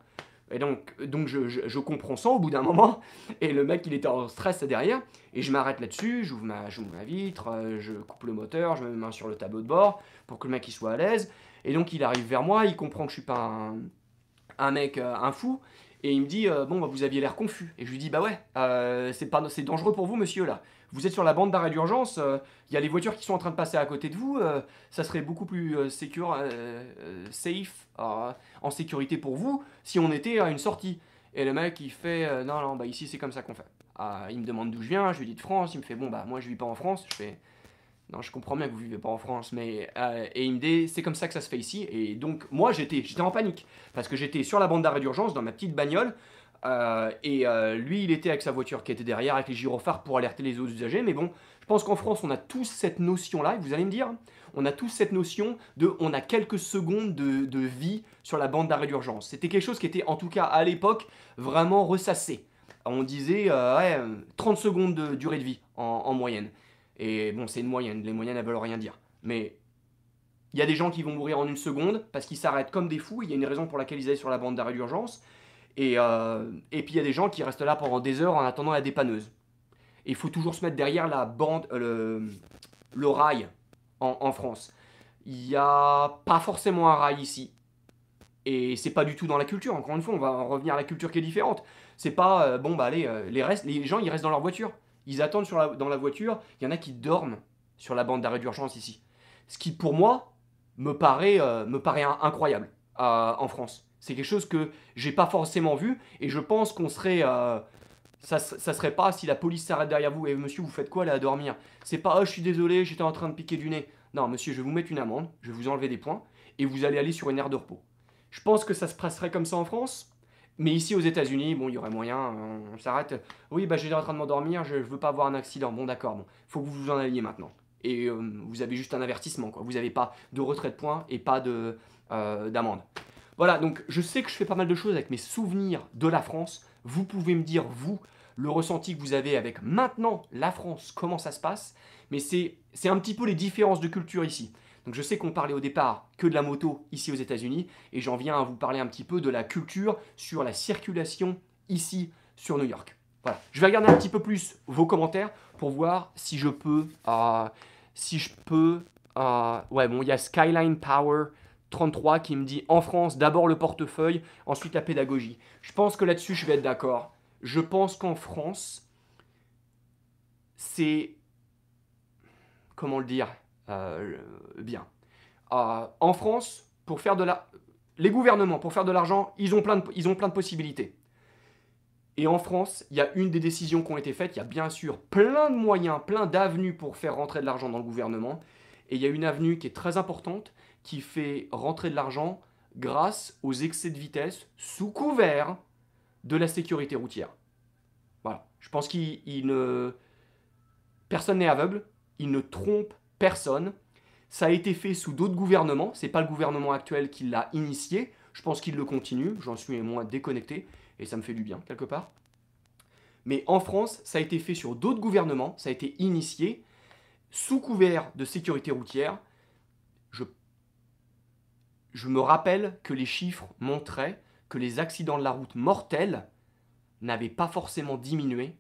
et donc, donc je, je, comprends ça au bout d'un moment. Et le mec, il était en stress derrière. Et je m'arrête là-dessus, j'ouvre ma, ma, vitre, euh, je coupe le moteur, je mets ma main sur le tableau de bord pour que le mec il soit à l'aise. Et donc il arrive vers moi, il comprend que je suis pas un, mec, euh, un fou, et il me dit euh, Bon, bah, vous aviez l'air confus. Et je lui dis Bah ouais, euh, c'est, dangereux pour vous, monsieur, là. Vous êtes sur la bande d'arrêt d'urgence, il y a les voitures qui sont en train de passer à côté de vous, ça serait beaucoup plus secure, safe, en sécurité pour vous, si on était à une sortie. Et le mec, il fait Non, non, bah ici, c'est comme ça qu'on fait. Ah, il me demande d'où je viens, je lui dis de France, il me fait Bon, bah moi, je vis pas en France, je fais non, je comprends bien que vous vivez pas en France, mais euh, et c'est comme ça que ça se fait ici. Et donc moi j'étais j'étais en panique parce que j'étais sur la bande d'arrêt d'urgence dans ma petite bagnole. Euh, et euh, lui, il était avec sa voiture qui était derrière, avec les gyrophares pour alerter les autres usagers. Mais bon, je pense qu'en France, on a tous cette notion-là, et vous allez me dire, on a tous cette notion de on a quelques secondes de, de vie sur la bande d'arrêt d'urgence. C'était quelque chose qui était, en tout cas à l'époque, vraiment ressassé. On disait 30 euh, secondes de durée de vie en, en moyenne. Et bon, c'est une moyenne, les moyennes elles veulent rien dire. Mais il y a des gens qui vont mourir en une seconde parce qu'ils s'arrêtent comme des fous, il y a une raison pour laquelle ils allaient sur la bande d'arrêt d'urgence. Euh, et, puis il y a des gens qui restent là pendant des heures en attendant la dépanneuse. il faut toujours se mettre derrière la bande, euh, le, rail en, France. Il n'y a pas forcément un rail ici. Et c'est pas du tout dans la culture, encore une fois, on va en revenir à la culture qui est différente. C'est pas, euh, bon bah allez, les, restes, les gens ils restent dans leur voiture. Ils attendent sur dans la voiture. Il y en a qui dorment sur la bande d'arrêt d'urgence ici. Ce qui, pour moi, me paraît, euh, incroyable euh, en France. C'est quelque chose que j'ai pas forcément vu et je pense qu'on serait. Euh, ça, serait pas si la police s'arrête derrière vous et eh, monsieur, vous faites quoi là à dormir C'est pas, oh, je suis désolé, j'étais en train de piquer du nez. Non, monsieur, je vais vous mettre une amende, je vais vous enlever des points et vous allez aller sur une aire de repos. Je pense que ça se passerait comme ça en France mais ici aux États-Unis, bon, il y aurait moyen, hein, on s'arrête. Oui, bah, je suis en train de m'endormir, je, ne veux pas avoir un accident. Bon, d'accord, bon, faut que vous vous en alliez maintenant. Et euh, vous avez juste un avertissement, Vous n'avez pas de retrait de points et pas de euh, d'amende. Voilà, donc je sais que je fais pas mal de choses avec mes souvenirs de la France. Vous pouvez me dire, vous, le ressenti que vous avez avec maintenant la France, comment ça se passe. Mais c'est un petit peu les différences de culture ici. Donc je sais qu'on parlait au départ que de la moto ici aux États-Unis et j'en viens à vous parler un petit peu de la culture sur la circulation ici sur New York. Voilà, je vais regarder un petit peu plus vos commentaires pour voir si je peux, euh, si je peux. Euh, ouais, bon, il y a Skyline Power 33 qui me dit en France d'abord le portefeuille, ensuite la pédagogie. Je pense que là-dessus je vais être d'accord. Je pense qu'en France, c'est comment le dire euh, bien. Euh, en France, pour faire de la... les gouvernements, pour faire de l'argent, ils, ont plein de... ils ont plein de possibilités. Et en France, il y a une des décisions qui ont été faites, il y a bien sûr plein de moyens, plein d'avenues pour faire rentrer de l'argent dans le gouvernement. Et il y a une avenue qui est très importante, qui fait rentrer de l'argent grâce aux excès de vitesse sous couvert de la sécurité routière. Voilà. Je pense qu'il ne... Personne n'est aveugle, il ne trompe personne. Ça a été fait sous d'autres gouvernements. C'est pas le gouvernement actuel qui l'a initié. Je pense qu'il le continue. J'en suis moins déconnecté et ça me fait du bien quelque part. Mais en France, ça a été fait sur d'autres gouvernements. Ça a été initié sous couvert de sécurité routière. Je, je me rappelle que les chiffres montraient que les accidents de la route mortels n'avaient pas forcément diminué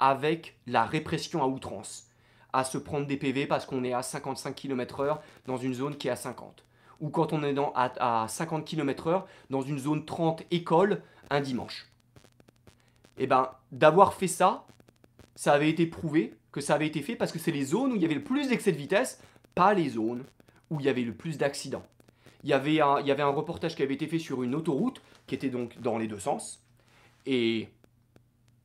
avec la répression à outrance à se prendre des PV parce qu'on est à 55 km/h dans une zone qui est à 50. Ou quand on est dans, à, 50 km/h dans une zone 30 école un dimanche. Et eh ben, d'avoir fait ça, ça avait été prouvé que ça avait été fait parce que c'est les zones où il y avait le plus d'excès de vitesse, pas les zones où il y avait le plus d'accidents. Il y, avait il y avait un reportage qui avait été fait sur une autoroute qui était donc dans les deux sens. Et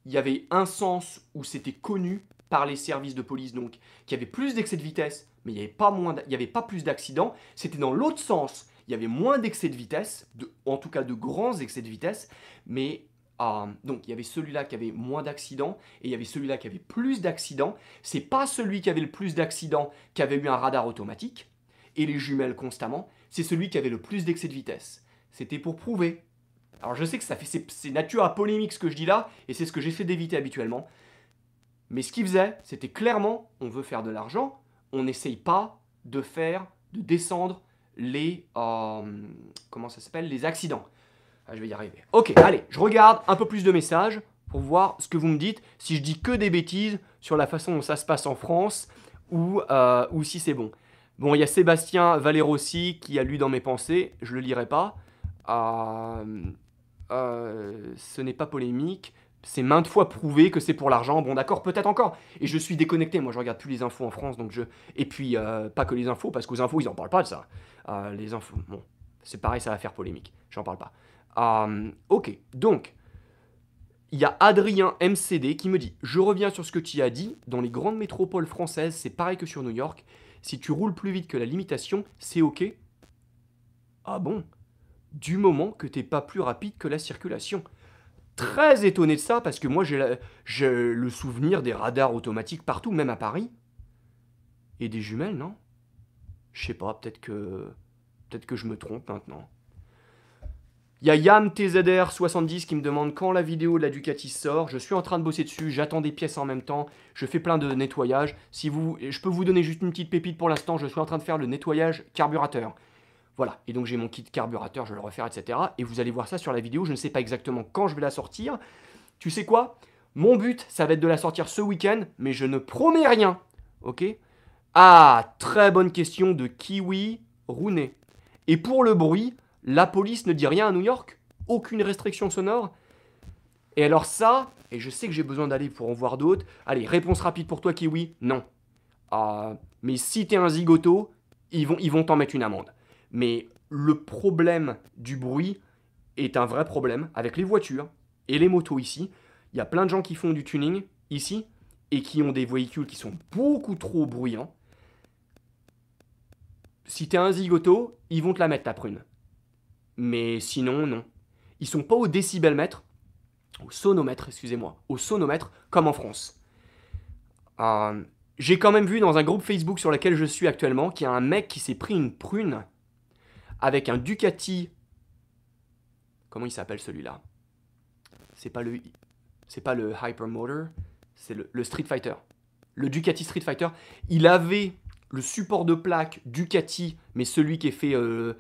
il y avait un sens où c'était connu par les services de police, donc, qui avaient avait plus d'excès de vitesse, mais il n'y avait, pas moins avait pas plus d'accidents. C'était dans l'autre sens. Il y avait moins d'excès de vitesse, en tout cas de grands excès de vitesse, mais euh, donc il y avait celui-là qui avait moins d'accidents et il y avait celui-là qui avait plus d'accidents. C'est pas celui qui avait le plus d'accidents qui avait eu un radar automatique et les jumelles constamment, c'est celui qui avait le plus d'excès de vitesse. C'était pour prouver. Alors je sais que ça fait c'est nature à polémique ce que je dis là et c'est ce que j'essaie d'éviter habituellement, mais ce qu'il faisait, c'était clairement, on veut faire de l'argent, on n'essaye pas de faire, de descendre les, euh, comment ça s'appelle, les accidents. Ah, je vais y arriver. Ok, allez, je regarde un peu plus de messages pour voir ce que vous me dites, si je dis que des bêtises sur la façon dont ça se passe en France ou, euh, si c'est bon. Bon, il y a Sébastien Valerossi qui a lu dans mes pensées, je le lirai pas. Euh, ce n'est pas polémique c'est maintes fois prouvé que c'est pour l'argent. Bon, d'accord, peut-être encore. Et je suis déconnecté. Moi, je regarde plus les infos en France, donc je. Et puis, euh, pas que les infos, parce qu'aux infos, ils n'en parlent pas de ça. Euh, les infos, bon, c'est pareil, ça va faire polémique. J'en parle pas. Euh, ok, donc, il y a Adrien MCD qui me dit Je reviens sur ce que tu as dit. Dans les grandes métropoles françaises, c'est pareil que sur New York. Si tu roules plus vite que la limitation, c'est ok. Ah bon Du moment que t'es pas plus rapide que la circulation très étonné de ça parce que moi j'ai le souvenir des radars automatiques partout, même à Paris. Et des jumelles, non Je sais pas, peut-être que peut-être que je me trompe maintenant. Il y a Yam TZR70 qui me demande quand la vidéo de la Ducati sort. Je suis en train de bosser dessus, j'attends des pièces en même temps, je fais plein de nettoyage. Si vous, je peux vous donner juste une petite pépite pour l'instant, je suis en train de faire le nettoyage carburateur. Voilà, et donc j'ai mon kit carburateur, je vais le refaire, etc. Et vous allez voir ça sur la vidéo, je ne sais pas exactement quand je vais la sortir. Tu sais quoi Mon but, ça va être de la sortir ce week-end, mais je ne promets rien, ok Ah, très bonne question de Kiwi Rooney. Et pour le bruit, la police ne dit rien à New York Aucune restriction sonore Et alors ça, et je sais que j'ai besoin d'aller pour en voir d'autres. Allez, réponse rapide pour toi Kiwi, non. Ah, mais si t'es un zigoto, ils vont ils vont t'en mettre une amende. Mais le problème du bruit est un vrai problème avec les voitures et les motos ici. Il y a plein de gens qui font du tuning ici et qui ont des véhicules qui sont beaucoup trop bruyants. Si t'es un zigoto, ils vont te la mettre ta prune. Mais sinon, non. Ils sont pas au décibelmètre, au sonomètre, excusez-moi, au sonomètre comme en France. Euh, j'ai quand même vu dans un groupe Facebook sur lequel je suis actuellement qu'il y a un mec qui s'est pris une prune avec un Ducati. Comment il s'appelle celui-là C'est pas le, c'est pas le Hypermotor, c'est le, Street Fighter. Le Ducati Street Fighter. Il avait le support de plaque Ducati, mais celui qui est fait, euh,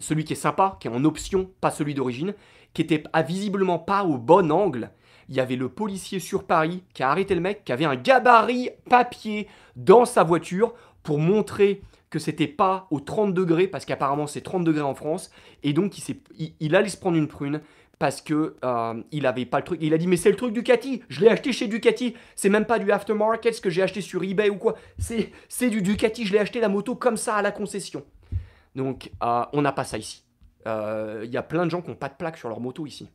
celui qui est sympa, qui est en option, pas celui d'origine, qui était visiblement pas au bon angle. Il y avait le policier sur Paris qui a arrêté le mec, qui avait un gabarit papier dans sa voiture pour montrer c'était pas au 30 degrés, parce qu'apparemment c'est 30 degrés en France, et donc il, il, il allait se prendre une prune parce que euh, il avait pas le truc. il a dit mais c'est le truc Ducati, je l'ai acheté chez Ducati, c'est même pas du aftermarket ce que j'ai acheté sur eBay ou quoi, c'est c'est du Ducati, je l'ai acheté la moto comme ça à la concession. Donc euh, on n'a pas ça ici. Euh, il y a plein de gens qui ont pas de plaque sur leur moto ici.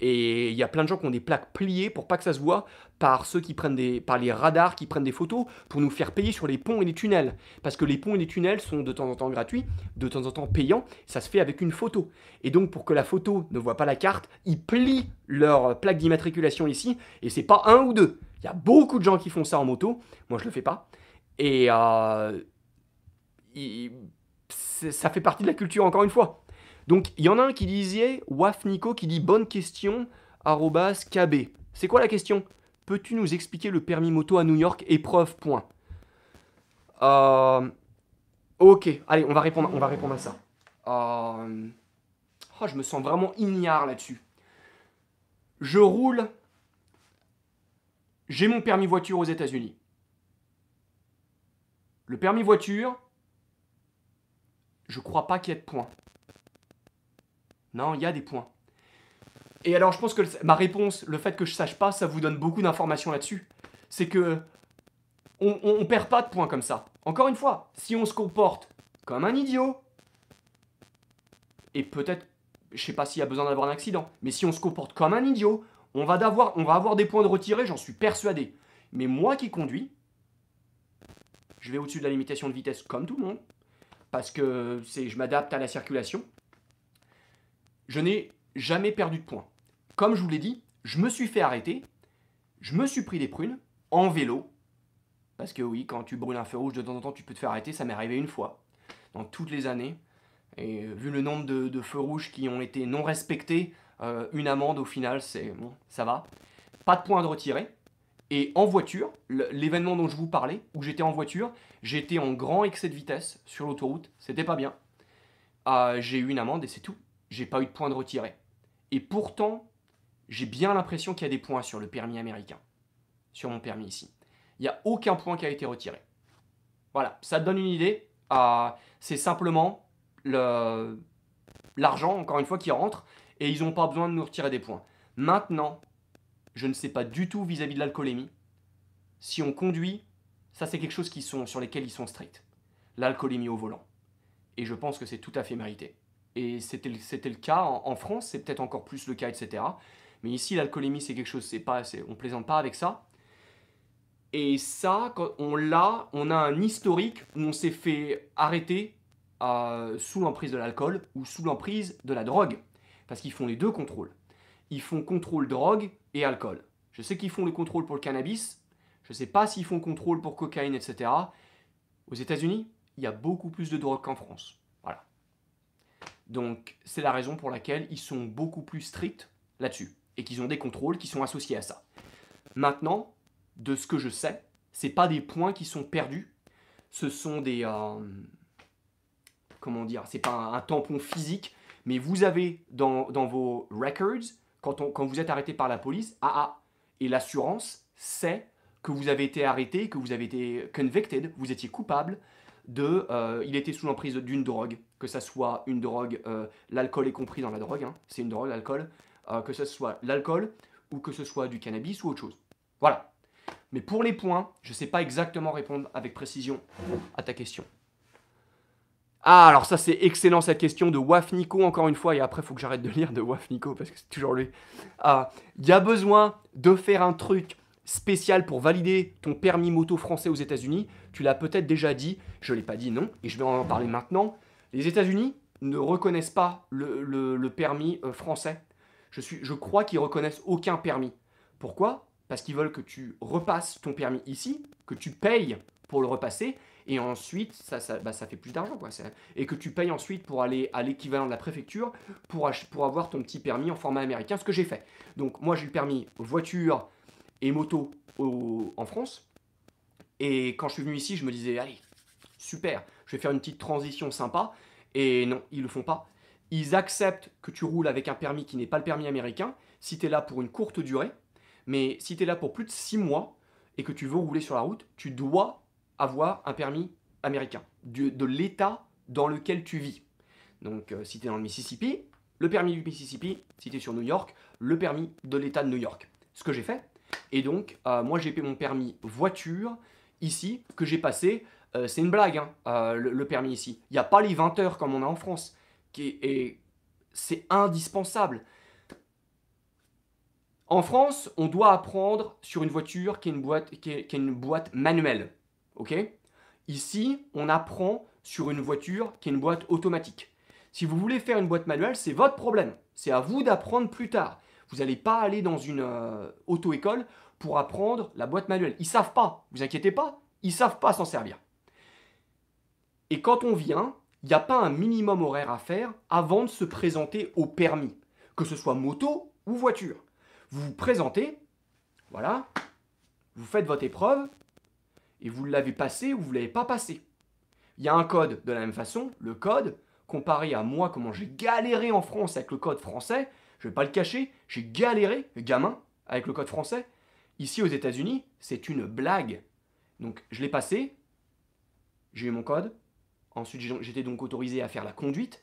Et il y a plein de gens qui ont des plaques pliées pour pas que ça se voit par ceux qui prennent des, par les radars qui prennent des photos pour nous faire payer sur les ponts et les tunnels. Parce que les ponts et les tunnels sont de temps en temps gratuits, de temps en temps payants. Ça se fait avec une photo. Et donc pour que la photo ne voit pas la carte, ils plient leur plaque d'immatriculation ici. Et c'est pas un ou deux. Il y a beaucoup de gens qui font ça en moto. Moi je le fais pas. Et euh, ça fait partie de la culture encore une fois. Donc il y en a un qui disait, Waf Nico qui dit bonne question, arrobas KB. C'est quoi la question Peux-tu nous expliquer le permis moto à New York Épreuve, point. Euh, ok, allez, on va répondre, on va répondre à ça. Euh, oh, je me sens vraiment ignare là-dessus. Je roule. J'ai mon permis voiture aux États-Unis. Le permis voiture, je crois pas qu'il y ait de non, il y a des points. Et alors, je pense que ma réponse, le fait que je sache pas, ça vous donne beaucoup d'informations là-dessus. C'est que on, perd pas de points comme ça. Encore une fois, si on se comporte comme un idiot, et peut-être, je sais pas s'il y a besoin d'avoir un accident, mais si on se comporte comme un idiot, on va, avoir, on va avoir des points de retirer, j'en suis persuadé. Mais moi qui conduis, je vais au-dessus de la limitation de vitesse comme tout le monde, parce que je m'adapte à la circulation, je n'ai jamais perdu de points. Comme je vous l'ai dit, je me suis fait arrêter, je me suis pris des prunes en vélo. Parce que oui, quand tu brûles un feu rouge, de temps en temps, tu peux te faire arrêter. Ça m'est arrivé une fois, dans toutes les années. Et euh, vu le nombre de, feux rouges qui ont été non respectés, euh, une amende au final, c'est bon, ça va. Pas de points de retirer. Et en voiture, l'événement dont je vous parlais, où j'étais en voiture, j'étais en grand excès de vitesse sur l'autoroute. C'était pas bien. Euh, j'ai eu une amende et c'est tout j'ai pas eu de points de retirer. Et pourtant, j'ai bien l'impression qu'il y a des points sur le permis américain, sur mon permis ici. Il n'y a aucun point qui a été retiré. Voilà, ça te donne une idée. c'est simplement l'argent, encore une fois, qui rentre et ils n'ont pas besoin de nous retirer des points. Maintenant, je ne sais pas du tout vis-à-vis de l'alcoolémie. Si on conduit, ça c'est quelque chose sur lesquels ils sont stricts. L'alcoolémie au volant. Et je pense que c'est tout à fait mérité et c'était le, cas en, France, c'est peut-être encore plus le cas, etc. Mais ici, l'alcoolémie, c'est quelque chose, c'est pas, on plaisante pas avec ça. Et ça, quand on l'a, on a un historique où on s'est fait arrêter euh, sous l'emprise de l'alcool ou sous l'emprise de la drogue. Parce qu'ils font les deux contrôles. Ils font contrôle drogue et alcool. Je sais qu'ils font le contrôle pour le cannabis. Je ne sais pas s'ils font contrôle pour cocaïne, etc. Aux États-Unis, il y a beaucoup plus de drogue qu'en France. Donc c'est la raison pour laquelle ils sont beaucoup plus stricts là-dessus et qu'ils ont des contrôles qui sont associés à ça. Maintenant, de ce que je sais, ce c'est pas des points qui sont perdus, ce sont des euh, comment dire, c'est pas un, tampon physique, mais vous avez dans, vos records quand, quand vous êtes arrêté par la police, ah et l'assurance sait que vous avez été arrêté, que vous avez été convicted, vous étiez coupable de euh, il était sous l'emprise d'une drogue, que ça soit une drogue, euh, l'alcool est compris dans la drogue, hein. c'est une drogue l'alcool, euh, que ce soit l'alcool ou que ce soit du cannabis ou autre chose. Voilà. Mais pour les points, je ne sais pas exactement répondre avec précision à ta question. Ah, alors ça c'est excellent cette question de Waf Nico, encore une fois, et après il faut que j'arrête de lire de Waf Nico parce que c'est toujours lui. Ah, il y a besoin de faire un truc spécial pour valider ton permis moto français aux États-Unis tu l'as peut-être déjà dit, je ne l'ai pas dit non, et je vais en parler maintenant. Les États-Unis ne reconnaissent pas le, permis euh, français. Je, suis, je crois qu'ils reconnaissent aucun permis. Pourquoi Parce qu'ils veulent que tu repasses ton permis ici, que tu payes pour le repasser, et ensuite ça, ça, bah, fait plus d'argent Et que tu payes ensuite pour aller à l'équivalent de la préfecture pour, pour avoir ton petit permis en format américain, ce que j'ai fait. Donc moi j'ai le permis voiture et moto en France, et quand je suis venu ici, je me disais, allez, super, je vais faire une petite transition sympa. Et non, ils le font pas. Ils acceptent que tu roules avec un permis qui n'est pas le permis américain si tu es là pour une courte durée. Mais si tu es là pour plus de 6 mois et que tu veux rouler sur la route, tu dois avoir un permis américain de, l'État dans lequel tu vis. Donc euh, si tu es dans le Mississippi, le permis du Mississippi, si tu es sur New York, le permis de l'État de New York. Ce que j'ai fait. Et donc, euh, moi j'ai payé mon permis voiture ici que j'ai passé, euh, c'est une blague, hein, euh, le, permis ici. Il n'y a pas les 20 heures comme on a en France. Qui, et c'est indispensable. En France, on doit apprendre sur une voiture qui est une boîte, qui est, une boîte manuelle. ok Ici, on apprend sur une voiture qui est une boîte automatique. Si vous voulez faire une boîte manuelle, c'est votre problème. C'est à vous d'apprendre plus tard. Vous n'allez pas aller dans une euh, auto-école apprendre la boîte manuelle. Ils savent pas, vous inquiétez pas, ils savent pas s'en servir. Et quand on vient, il n'y a pas un minimum horaire à faire avant de se présenter au permis, que ce soit moto ou voiture. Vous vous présentez, voilà, vous faites votre épreuve, et vous l'avez passé ou vous ne l'avez pas passé. Il y a un code de la même façon, le code, comparé à moi, comment j'ai galéré en France avec le code français, je vais pas le cacher, j'ai galéré, gamin, avec le code français, Ici aux États-Unis, c'est une blague. Donc je l'ai passé, j'ai eu mon code, ensuite j'étais donc autorisé à faire la conduite,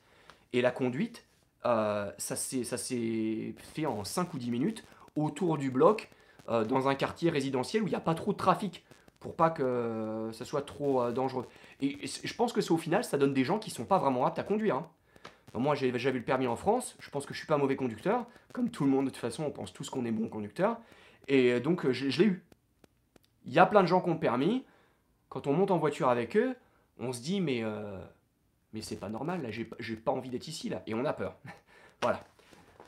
et la conduite, euh, ça s'est fait en 5 ou 10 minutes autour du bloc, euh, dans un quartier résidentiel où il n'y a pas trop de trafic, pour pas que ça soit trop euh, dangereux. Et, je pense que c'est au final, ça donne des gens qui sont pas vraiment aptes à conduire. Hein. Moi, j'avais le permis en France, je pense que je suis pas mauvais conducteur, comme tout le monde de toute façon, on pense tous qu'on est bon conducteur, et euh, donc, euh, je, l'ai eu. Il y a plein de gens qui ont permis. Quand on monte en voiture avec eux, on se dit, mais, euh, mais c'est pas normal, là, j'ai, pas envie d'être ici, là. Et on a peur. voilà.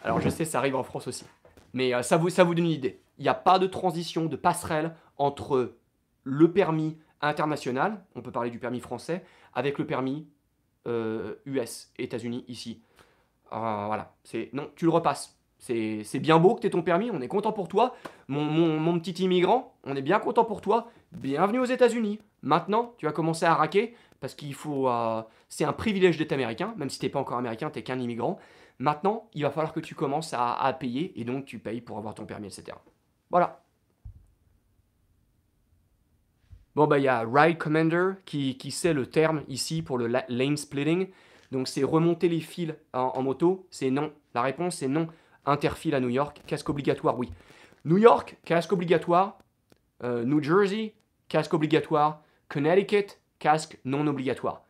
Alors, je sais, ça arrive en France aussi. Mais ça, vous, ça vous donne une idée. Il n'y a pas de transition, de passerelle entre le permis international, on peut parler du permis français, avec le permis US, États-Unis, ici. voilà. C'est, non, tu le repasses. C'est bien beau que tu aies ton permis, on est content pour toi. Mon, petit immigrant, on est bien content pour toi. Bienvenue aux États-Unis. Maintenant, tu vas commencer à raquer parce qu'il faut. Euh, c'est un privilège d'être américain, même si t'es pas encore américain, tu t'es qu'un immigrant. Maintenant, il va falloir que tu commences à, payer et donc tu payes pour avoir ton permis, etc. Voilà. Bon, bah, il y a Ride Commander qui, sait le terme ici pour le lane splitting. Donc, c'est remonter les fils en, en moto. C'est non. La réponse, c'est non. Interfile à New York, casque obligatoire, oui. New York, casque obligatoire. Euh, New Jersey, casque obligatoire. Connecticut, casque non obligatoire.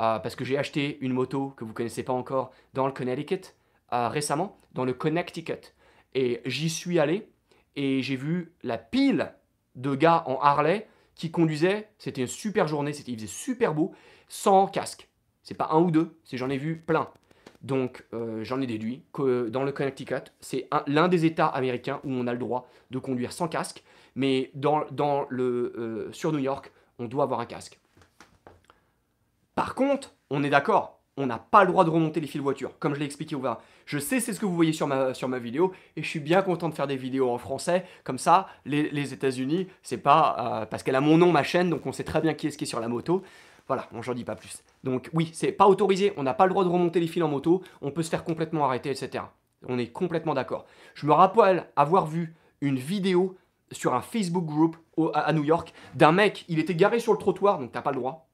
Euh, parce que j'ai acheté une moto que vous connaissez pas encore dans le Connecticut euh, récemment, dans le Connecticut. Et j'y suis allé et j'ai vu la pile de gars en Harley qui conduisaient. C'était une super journée, il faisait super beau, sans casque. C'est pas un ou deux, c'est j'en ai vu plein. Donc euh, j'en ai déduit que dans le Connecticut, c'est l'un des États américains où on a le droit de conduire sans casque, mais le, euh, sur New York, on doit avoir un casque. Par contre, on est d'accord, on n'a pas le droit de remonter les fils voiture, comme je l'ai expliqué au Je sais, c'est ce que vous voyez sur ma, vidéo, et je suis bien content de faire des vidéos en français, comme ça, les, États-Unis, c'est pas euh, parce qu'elle a mon nom, ma chaîne, donc on sait très bien qui est ce qui est sur la moto. Voilà, bon, j'en dis pas plus. Donc oui, c'est pas autorisé, on n'a pas le droit de remonter les fils en moto, on peut se faire complètement arrêter, etc. On est complètement d'accord. Je me rappelle avoir vu une vidéo sur un Facebook group à, New York d'un mec, il était garé sur le trottoir, donc t'as pas le droit.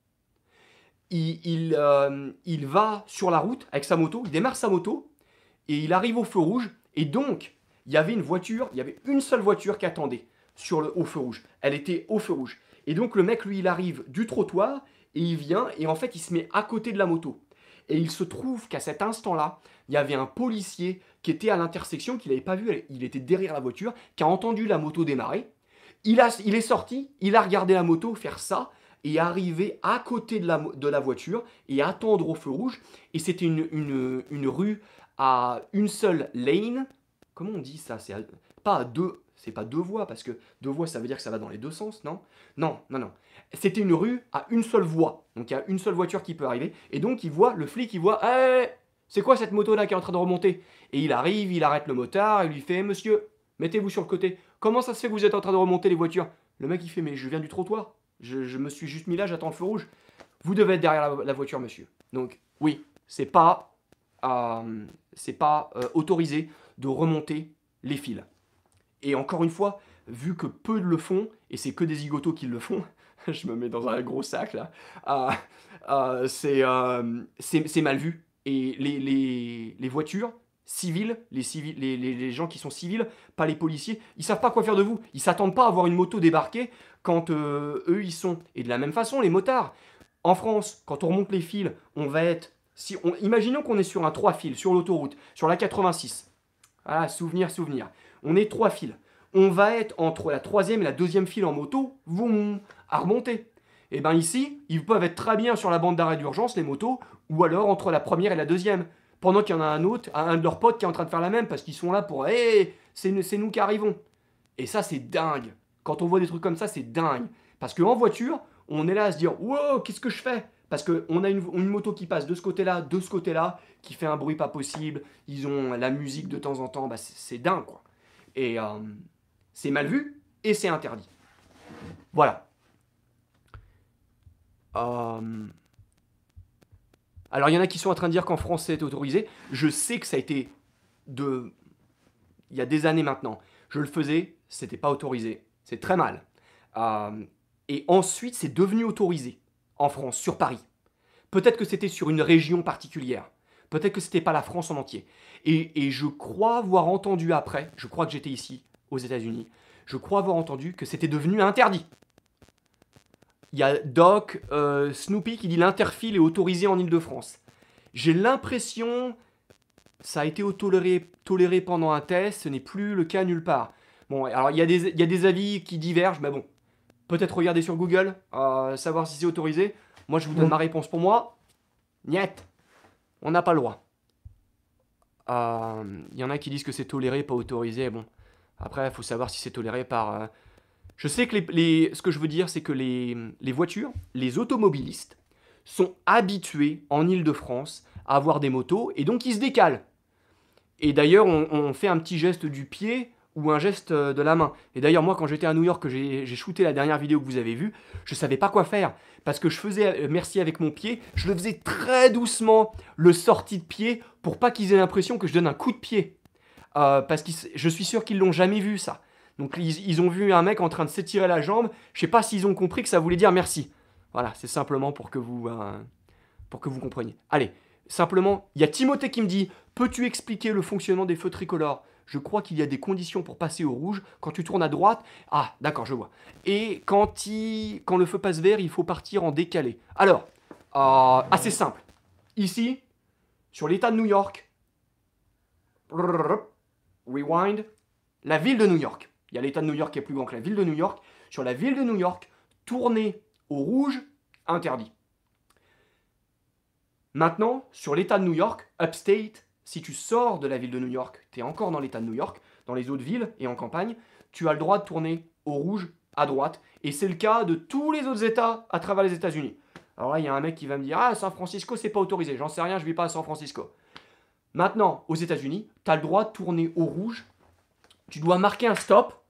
Il, euh, il, va sur la route avec sa moto, il démarre sa moto, et il arrive au feu rouge, et donc il y avait une voiture, il y avait une seule voiture qui attendait sur le, au feu rouge. Elle était au feu rouge. Et donc le mec, lui, il arrive du trottoir, et il vient et en fait il se met à côté de la moto. Et il se trouve qu'à cet instant-là, il y avait un policier qui était à l'intersection, qu'il n'avait pas vu, il était derrière la voiture, qui a entendu la moto démarrer. Il, a, il est sorti, il a regardé la moto faire ça et arriver à côté de la, de la voiture et attendre au feu rouge. Et c'était une, une, rue à une seule lane. Comment on dit ça C'est pas à deux, c'est pas deux voies, parce que deux voies, ça veut dire que ça va dans les deux sens, non Non, non, non. C'était une rue à une seule voie. Donc il y a une seule voiture qui peut arriver. Et donc il voit, le flic, il voit, eh, c'est quoi cette moto-là qui est en train de remonter Et il arrive, il arrête le motard, il lui fait, monsieur, mettez-vous sur le côté. Comment ça se fait que vous êtes en train de remonter les voitures Le mec, il fait, mais je viens du trottoir. Je, me suis juste mis là, j'attends le feu rouge. Vous devez être derrière la, voiture, monsieur. Donc oui, c'est pas, euh, c'est pas euh, autorisé de remonter les fils. Et encore une fois, vu que peu le font, et c'est que des zigotos qui le font, je me mets dans un gros sac là, ah, ah, euh, c'est, mal vu. Et les, voitures civiles, les, civils, les, gens qui sont civils, pas les policiers, ils savent pas quoi faire de vous. Ils s'attendent pas à voir une moto débarquer quand euh, eux ils sont. Et de la même façon, les motards. En France, quand on remonte les fils, on va être. Si on, imaginons qu'on est sur un 3 fils, sur l'autoroute, sur la 86. Voilà, ah, souvenir, souvenir. On est trois files. On va être entre la troisième et la deuxième file en moto, vous à remonter. Et eh bien ici, ils peuvent être très bien sur la bande d'arrêt d'urgence, les motos, ou alors entre la première et la deuxième. Pendant qu'il y en a un autre, un de leurs potes qui est en train de faire la même, parce qu'ils sont là pour Hé, c'est nous qui arrivons. Et ça, c'est dingue. Quand on voit des trucs comme ça, c'est dingue. Parce qu'en voiture, on est là à se dire Wow, qu'est-ce que je fais parce qu'on a une, moto qui passe de ce côté-là, de ce côté-là, qui fait un bruit pas possible, ils ont la musique de temps en temps, bah, c'est dingue quoi. Et euh, c'est mal vu et c'est interdit. Voilà. Euh, alors il y en a qui sont en train de dire qu'en France c'est autorisé. Je sais que ça a été de... Il y a des années maintenant. Je le faisais, c'était pas autorisé. C'est très mal. Euh, et ensuite c'est devenu autorisé en France, sur Paris. Peut-être que c'était sur une région particulière. Peut-être que c'était pas la France en entier. Et, je crois avoir entendu après, je crois que j'étais ici, aux États-Unis, je crois avoir entendu que c'était devenu interdit. Il y a Doc, euh, Snoopy qui dit l'interfile est autorisé en Ile-de-France. J'ai l'impression ça a été toléré, pendant un test, ce n'est plus le cas nulle part. Bon, alors il y, a des, avis qui divergent, mais bon, peut-être regarder sur Google, euh, savoir si c'est autorisé. Moi, je vous donne ma réponse pour moi. Niet on n'a pas le droit. Il euh, y en a qui disent que c'est toléré, pas autorisé. Bon, après, il faut savoir si c'est toléré par. Euh, je sais que les, ce que je veux dire, c'est que les, voitures, les automobilistes, sont habitués en Ile-de-France à avoir des motos et donc ils se décalent. Et d'ailleurs, on, fait un petit geste du pied ou un geste euh, de la main. Et d'ailleurs, moi, quand j'étais à New York, que j'ai shooté la dernière vidéo que vous avez vue, je savais pas quoi faire. Parce que je faisais euh, merci avec mon pied, je le faisais très doucement, le sorti de pied, pour pas qu'ils aient l'impression que je donne un coup de pied. Euh, parce que je suis sûr qu'ils l'ont jamais vu, ça. Donc, ils, ont vu un mec en train de s'étirer la jambe, je sais pas s'ils ont compris que ça voulait dire merci. Voilà, c'est simplement pour que vous, pour que vous compreniez. Allez, simplement, il y a Timothée qui me dit Peux-tu expliquer le fonctionnement des feux tricolores je crois qu'il y a des conditions pour passer au rouge. Quand tu tournes à droite, ah, d'accord, je vois. Et quand, quand le feu passe vert, il faut partir en décalé. Alors, euh, assez simple. Ici, sur l'État de New York, rewind, la ville de New York. Il y a l'État de New York qui est plus grand que la ville de New York. Sur la ville de New York, tourner au rouge, interdit. Maintenant, sur l'État de New York, upstate, si tu sors de la ville de New York, tu es encore dans l'État de New York, dans les autres villes et en campagne, tu as le droit de tourner au rouge à droite. Et c'est le cas de tous les autres États à travers les États-Unis. Alors là, il y a un mec qui va me dire Ah, San Francisco, c'est pas autorisé. J'en sais rien, je vis pas à San Francisco. Maintenant, aux États-Unis, tu as le droit de tourner au rouge. Tu dois marquer un stop.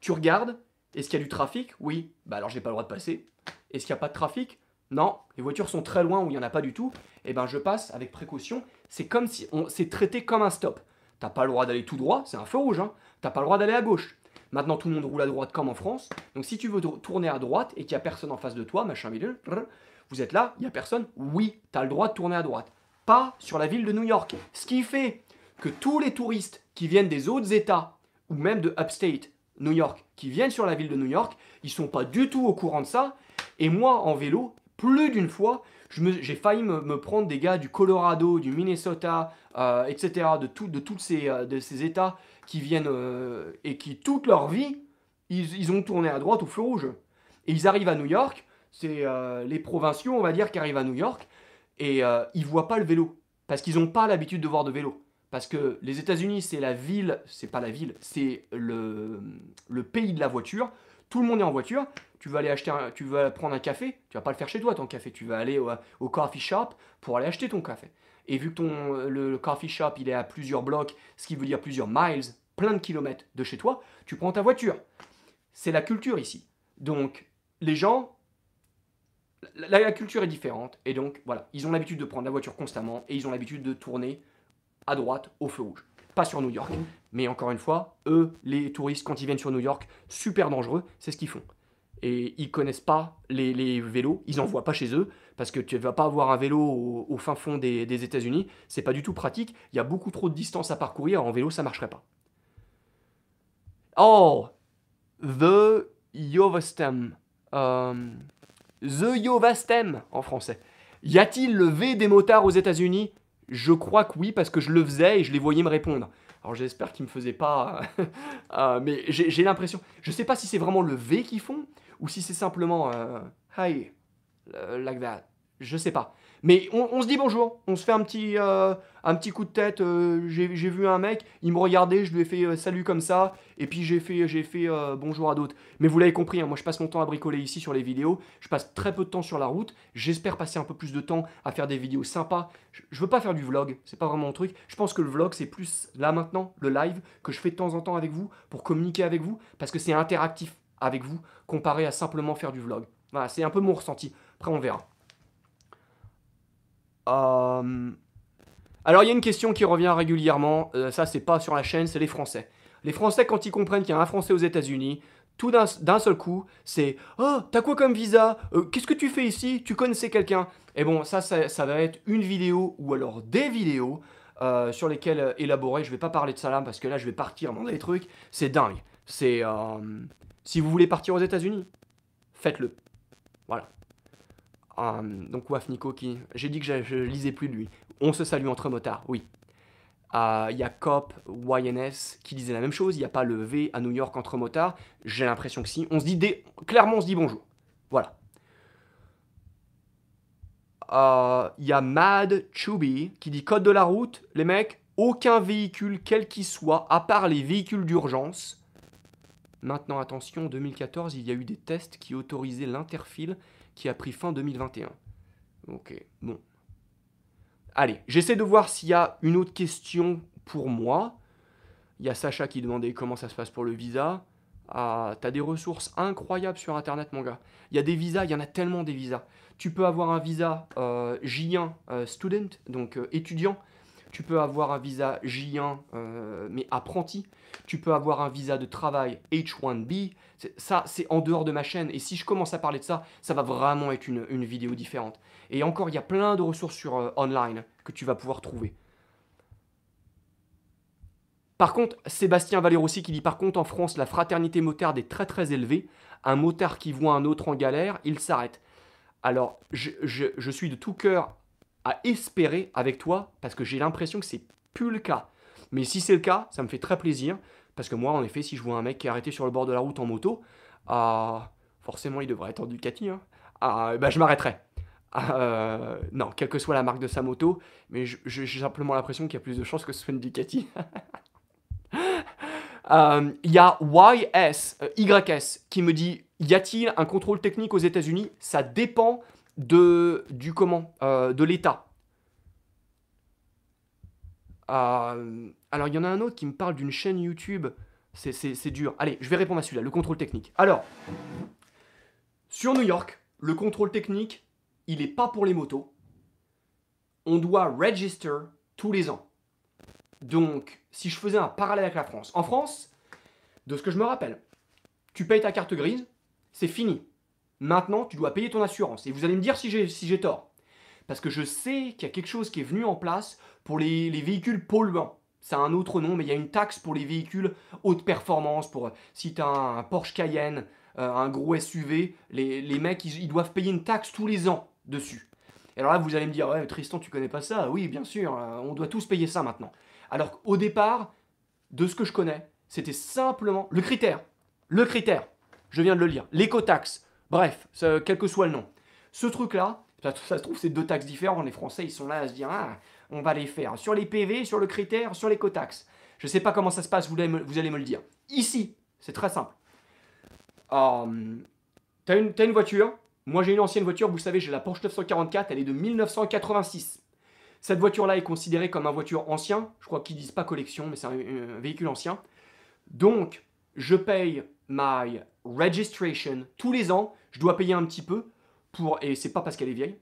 Tu regardes. Est-ce qu'il y a du trafic Oui. Bah alors, j'ai pas le droit de passer. Est-ce qu'il y a pas de trafic Non. Les voitures sont très loin où il n'y en a pas du tout. Eh ben, je passe avec précaution c'est comme si on s'est traité comme un stop. T'as pas le droit d'aller tout droit, c'est un feu rouge, hein. T'as pas le droit d'aller à gauche. Maintenant, tout le monde roule à droite comme en France. Donc, si tu veux tourner à droite et qu'il n'y a personne en face de toi, machin milieu, vous êtes là, il n'y a personne. Oui, tu as le droit de tourner à droite. Pas sur la ville de New York. Ce qui fait que tous les touristes qui viennent des autres États ou même de Upstate, New York, qui viennent sur la ville de New York, ils sont pas du tout au courant de ça. Et moi, en vélo, plus d'une fois, j'ai failli me, prendre des gars du Colorado, du Minnesota, euh, etc., de, tout, de tous ces, euh, de ces États qui viennent euh, et qui, toute leur vie, ils, ils, ont tourné à droite au feu rouge. Et ils arrivent à New York, c'est les provinciaux, on va dire, qui arrivent à New York, et ils voient pas le vélo, parce qu'ils n'ont pas l'habitude de voir de vélo. Parce que les États-Unis, c'est la ville, c'est pas la ville, c'est le, le pays de la voiture, tout le monde est en voiture, tu vas aller acheter tu vas prendre un café, tu vas pas le faire chez toi ton café, tu vas aller au, coffee shop pour aller acheter ton café. Et vu que ton, le, coffee shop il est à plusieurs blocs, ce qui veut dire plusieurs miles, plein de kilomètres de chez toi, tu prends ta voiture. C'est la culture ici. Donc les gens, la culture est différente et donc voilà, ils ont l'habitude de prendre la voiture constamment et ils ont l'habitude de tourner à droite au feu rouge pas sur New York. Mais encore une fois, eux, les touristes, quand ils viennent sur New York, super dangereux, c'est ce qu'ils font et ils connaissent pas les, vélos, ils n'en voient pas chez eux, parce que tu ne vas pas avoir un vélo au, fin fond des, États-Unis, c'est pas du tout pratique, il y a beaucoup trop de distance à parcourir, en vélo ça marcherait pas. Oh The Yovastem. Euh, the Yovastem en français. Y a-t-il le V des motards aux États-Unis Je crois que oui, parce que je le faisais et je les voyais me répondre. Alors j'espère qu'ils me faisaient pas. Euh, mais j'ai l'impression. Je sais pas si c'est vraiment le V qu'ils font ou si c'est simplement euh, Hi, like that. Je sais pas. Mais on, se dit bonjour, on se fait un petit, euh, un petit coup de tête. Euh, j'ai vu un mec, il me regardait, je lui ai fait euh, salut comme ça, et puis j'ai fait, fait bonjour à d'autres. Mais vous l'avez compris, hein, moi je passe mon temps à bricoler ici sur les vidéos, je passe très peu de temps sur la route, j'espère passer un peu plus de temps à faire des vidéos sympas. Je, je veux pas faire du vlog, c'est pas vraiment mon truc. Je pense que le vlog c'est plus là maintenant, le live, que je fais de temps en temps avec vous pour communiquer avec vous, parce que c'est interactif avec vous comparé à simplement faire du vlog. Voilà, c'est un peu mon ressenti. Après on verra. Euh, alors il y a une question qui revient régulièrement, euh, ça c'est pas sur la chaîne, c'est les Français. Les Français quand ils comprennent qu'il y a un Français aux États-Unis, tout d'un seul coup, c'est Oh, t'as quoi comme visa euh, Qu'est-ce que tu fais ici Tu connaissais quelqu'un Et bon, ça, ça, va être une vidéo ou alors des vidéos sur lesquelles élaborer. Je vais pas parler de ça là parce que là, je vais partir dans des trucs. C'est dingue. C'est. si vous voulez partir aux États-Unis, faites-le. Voilà donc wafnico qui... J'ai dit que je, lisais plus de lui. On se salue entre motards, oui. Il y a Cop, YNS qui disait la même chose. Il n'y a pas le V à New York entre motards. J'ai l'impression que si. On se dit Clairement, on se dit bonjour. Voilà. Il y a Mad Chubby qui dit code de la route. Les mecs, aucun véhicule, quel qu'il soit, à part les véhicules d'urgence. Maintenant, attention, 2014, il y a eu des tests qui autorisaient l'interfile qui a pris fin 2021. Ok, bon. Allez, j'essaie de voir s'il y a une autre question pour moi. Il y a Sacha qui demandait comment ça se passe pour le visa. Ah, t'as des ressources incroyables sur Internet, mon gars. Il y a des visas, il y en a tellement des visas. Tu peux avoir un visa euh, J1 euh, student, donc euh, étudiant, tu peux avoir un visa J1, euh, mais apprenti. Tu peux avoir un visa de travail H1B. Ça, c'est en dehors de ma chaîne. Et si je commence à parler de ça, ça va vraiment être une, vidéo différente. Et encore, il y a plein de ressources sur euh, online que tu vas pouvoir trouver. Par contre, Sébastien Valérossi qui dit par contre en France, la fraternité motarde est très très élevée. Un motard qui voit un autre en galère, il s'arrête. Alors, je, je, suis de tout cœur à espérer avec toi parce que j'ai l'impression que c'est plus le cas. Mais si c'est le cas, ça me fait très plaisir parce que moi, en effet, si je vois un mec qui est arrêté sur le bord de la route en moto, ah, forcément, il devrait être en Ducati. Hein, ah, eh ben, je m'arrêterai. Ah, euh, non, quelle que soit la marque de sa moto, mais j'ai simplement l'impression qu'il y a plus de chances que ce soit une Ducati. Euh, il y a YS, euh, YS qui me dit y a-t-il un contrôle technique aux États-Unis Ça dépend de, du comment euh, De l'État. Euh, alors, il y en a un autre qui me parle d'une chaîne YouTube. C'est dur. Allez, je vais répondre à celui-là, le contrôle technique. Alors, sur New York, le contrôle technique, il n'est pas pour les motos. On doit register tous les ans. Donc, si je faisais un parallèle avec la France, en France, de ce que je me rappelle, tu payes ta carte grise, c'est fini. Maintenant, tu dois payer ton assurance. Et vous allez me dire si j'ai si tort. Parce que je sais qu'il y a quelque chose qui est venu en place pour les, les véhicules polluants. Ça a un autre nom, mais il y a une taxe pour les véhicules haute performance. Pour euh, si tu as un, Porsche Cayenne, euh, un gros SUV, les, les mecs, ils, doivent payer une taxe tous les ans dessus. Et alors là, vous allez me dire, ouais, Tristan, tu connais pas ça Oui, bien sûr, euh, on doit tous payer ça maintenant. Alors qu'au départ, de ce que je connais, c'était simplement le critère. Le critère, je viens de le lire, l'écotaxe. Bref, quel que soit le nom. Ce truc-là, ça, se trouve, c'est deux taxes différentes. Les Français, ils sont là à se dire, ah, on va les faire sur les PV, sur le critère, sur les cotaxes. Je ne sais pas comment ça se passe, vous allez me, le dire. Ici, c'est très simple. Euh, t'as une, voiture, moi j'ai une ancienne voiture, vous savez, j'ai la Porsche 944, elle est de 1986. Cette voiture-là est considérée comme un voiture ancien, je crois qu'ils disent pas collection, mais c'est un, véhicule ancien. Donc, je paye my registration tous les ans. Je dois payer un petit peu pour, et c'est pas parce qu'elle est vieille,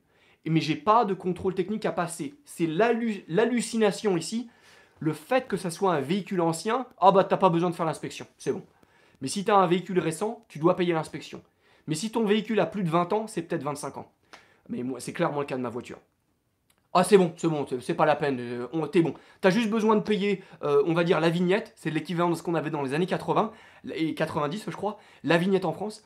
mais j'ai pas de contrôle technique à passer. C'est l'hallucination ici, le fait que ça soit un véhicule ancien. Ah bah t'as pas besoin de faire l'inspection, c'est bon. Mais si tu as un véhicule récent, tu dois payer l'inspection. Mais si ton véhicule a plus de 20 ans, c'est peut-être 25 ans. Mais moi, c'est clairement le cas de ma voiture. Ah c'est bon, c'est bon, c'est pas la peine, euh, t'es bon. T'as juste besoin de payer, euh, on va dire, la vignette, c'est l'équivalent de ce qu'on avait dans les années 80 et 90 je crois, la vignette en France.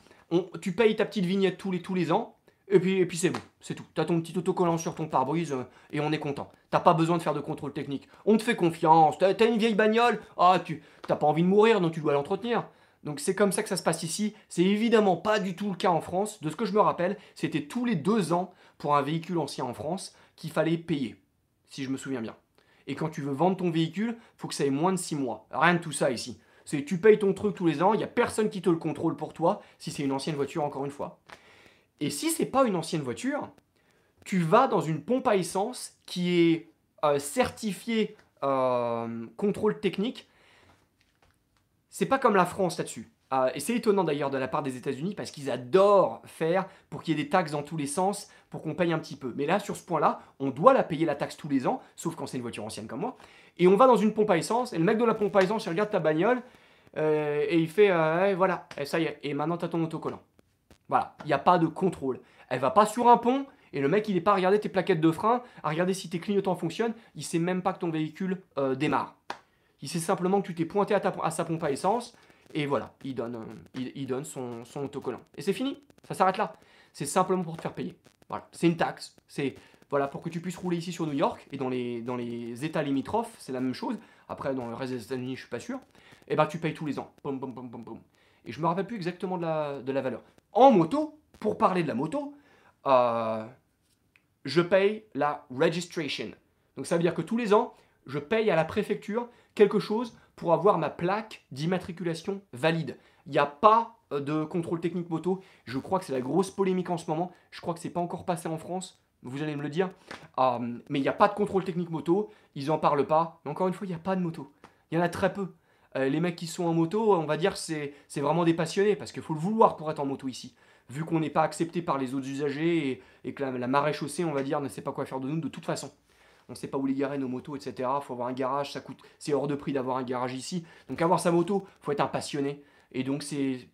tu payes ta petite vignette tous les, ans, et puis, et c'est bon, c'est tout. T'as ton petit autocollant sur ton pare-brise euh, et on est content. T'as pas besoin de faire de contrôle technique. On te fait confiance, t'as as une vieille bagnole, ah t'as pas envie de mourir, donc tu dois l'entretenir. Donc c'est comme ça que ça se passe ici. C'est évidemment pas du tout le cas en France. De ce que je me rappelle, c'était tous les deux ans pour un véhicule ancien en France qu'il fallait payer, si je me souviens bien. Et quand tu veux vendre ton véhicule, faut que ça ait moins de 6 mois. Rien de tout ça ici. C'est tu payes ton truc tous les ans, il n'y a personne qui te le contrôle pour toi, si c'est une ancienne voiture encore une fois. Et si c'est pas une ancienne voiture, tu vas dans une pompe à essence qui est euh, certifiée euh, contrôle technique. C'est pas comme la France là-dessus. Euh, et c'est étonnant d'ailleurs de la part des États-Unis parce qu'ils adorent faire pour qu'il y ait des taxes dans tous les sens, pour qu'on paye un petit peu. Mais là, sur ce point-là, on doit la payer la taxe tous les ans, sauf quand c'est une voiture ancienne comme moi. Et on va dans une pompe à essence, et le mec de la pompe à essence, il regarde ta bagnole, euh, et il fait euh, voilà, et ça y est, et maintenant as ton autocollant. Voilà, il n'y a pas de contrôle. Elle va pas sur un pont, et le mec, il n'est pas à regarder tes plaquettes de frein, à regarder si tes clignotants fonctionnent, il sait même pas que ton véhicule démarre. Il sait simplement que tu t'es pointé à sa pompe à essence, et voilà, il donne, euh, il, donne son, autocollant. Et c'est fini, ça s'arrête là. C'est simplement pour te faire payer. Voilà, c'est une taxe. C'est voilà pour que tu puisses rouler ici sur New York et dans les, dans les États limitrophes, c'est la même chose. Après, dans le reste des États-Unis, je suis pas sûr. Et eh ben, tu payes tous les ans. et je me rappelle plus exactement de la, de la valeur. En moto, pour parler de la moto, euh, je paye la registration. Donc ça veut dire que tous les ans, je paye à la préfecture quelque chose pour avoir ma plaque d'immatriculation valide. Il n'y a pas euh, de contrôle technique moto. Je crois que c'est la grosse polémique en ce moment. Je crois que c'est pas encore passé en France. Vous allez me le dire. Euh, mais il n'y a pas de contrôle technique moto. Ils n'en parlent pas. Mais encore une fois, il n'y a pas de moto. Il y en a très peu. Euh, les mecs qui sont en moto, on va dire, c'est vraiment des passionnés. Parce qu'il faut le vouloir pour être en moto ici. Vu qu'on n'est pas accepté par les autres usagers et, que la marée chaussée, on va dire, ne sait pas quoi faire de nous de toute façon on ne sait pas où les garer nos motos, etc. Il Faut avoir un garage, ça coûte, c'est hors de prix d'avoir un garage ici. Donc avoir sa moto, faut être un passionné. Et donc c'est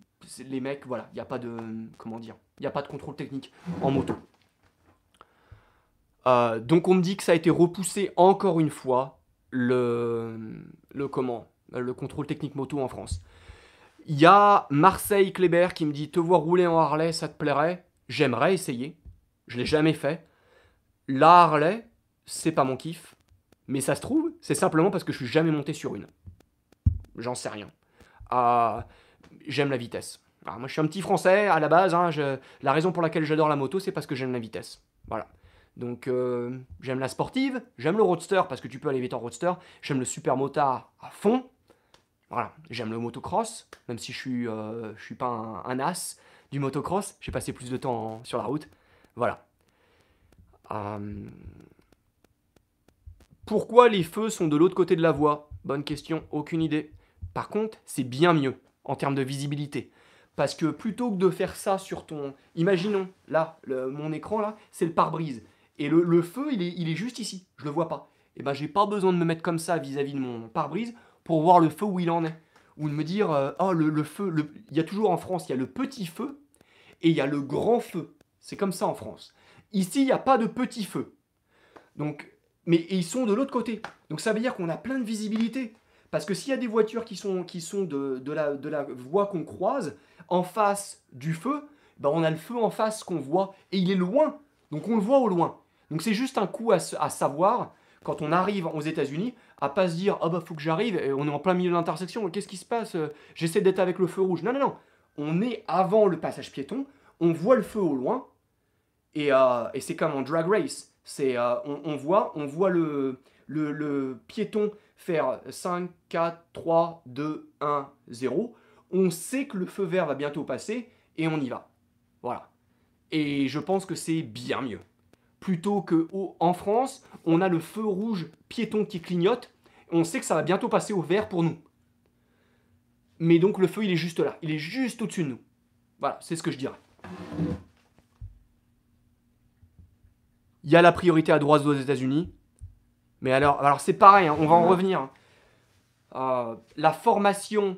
les mecs, voilà, il n'y a pas de, comment dire, il n'y a pas de contrôle technique en moto. Euh, donc on me dit que ça a été repoussé encore une fois le, le comment, le contrôle technique moto en France. Il y a Marseille Kléber qui me dit te voir rouler en Harley, ça te plairait J'aimerais essayer. Je l'ai jamais fait. La Harley, c'est pas mon kiff, mais ça se trouve, c'est simplement parce que je suis jamais monté sur une. J'en sais rien. Ah, j'aime la vitesse. moi je suis un petit français à la base, hein, la raison pour laquelle j'adore la moto c'est parce que j'aime la vitesse. Voilà. Donc euh, j'aime la sportive, j'aime le roadster parce que tu peux aller vite en roadster, j'aime le super motard à fond, voilà, j'aime le motocross, même si je suis, euh, je suis pas un, as du motocross, j'ai passé plus de temps sur la route, voilà. Euh, pourquoi les feux sont de l'autre côté de la voie Bonne question, aucune idée. Par contre, c'est bien mieux en termes de visibilité. Parce que plutôt que de faire ça sur ton... Imaginons, là, mon écran, là, c'est le pare-brise. Et le, feu, il est, juste ici. Je le vois pas. Et eh ben, j'ai pas besoin de me mettre comme ça vis-à-vis de mon pare-brise pour voir le feu où il en est. Ou de me dire, euh, oh, le, le feu... Il y a toujours en France, il y a le petit feu et il y a le grand feu. C'est comme ça en France. Ici, il n'y a pas de petit feu. Donc, mais ils sont de l'autre côté. Donc ça veut dire qu'on a plein de visibilité. Parce que s'il y a des voitures qui sont, qui sont de, de, la, voie qu'on croise, en face du feu, ben on a le feu en face qu'on voit. Et il est loin. Donc on le voit au loin. Donc c'est juste un coup à, savoir quand on arrive aux États-Unis, à pas se dire ah bah faut que j'arrive, on est en plein milieu d'intersection, qu'est-ce qui se passe J'essaie d'être avec le feu rouge. Non non non, on est avant le passage piéton, on voit le feu au loin et, euh, et c'est comme en drag race. Euh, on, voit, on voit le, piéton faire 5, 4, 3, 2, 1, 0. On sait que le feu vert va bientôt passer et on y va. Voilà. Et je pense que c'est bien mieux. Plutôt que en France, on a le feu rouge piéton qui clignote. On sait que ça va bientôt passer au vert pour nous. Mais donc le feu, il est juste là. Il est juste au-dessus de nous. Voilà, c'est ce que je dirais. Il y a la priorité à droite aux États-Unis. Mais alors, alors c'est pareil, hein, on va en revenir. Hein. Euh, la formation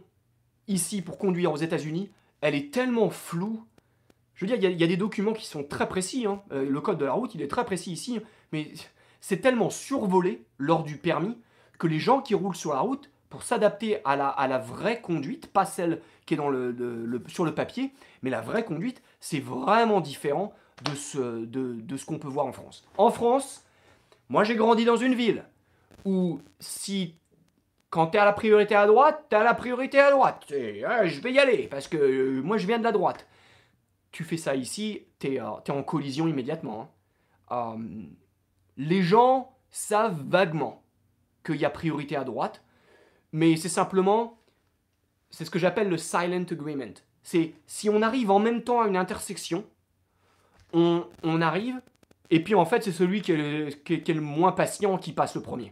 ici pour conduire aux États-Unis, elle est tellement floue. Je veux dire, il y, a des documents qui sont très précis. Hein. Euh, le code de la route, il est très précis ici. Mais c'est tellement survolé lors du permis que les gens qui roulent sur la route, pour s'adapter à la, la, vraie conduite, pas celle qui est dans sur le papier, mais la vraie conduite, c'est vraiment différent de ce, de, ce qu'on peut voir en France. En France, moi j'ai grandi dans une ville où si quand t'es à la priorité à droite, t'es à la priorité à droite. Ah, je vais y aller parce que euh, moi je viens de la droite. Tu fais ça ici, t'es euh, en collision immédiatement. Hein. Euh, les gens savent vaguement qu'il y a priorité à droite, mais c'est simplement, c'est ce que j'appelle le silent agreement. C'est si on arrive en même temps à une intersection, on, arrive, et puis en fait, c'est celui qui est, le, moins patient qui passe le premier.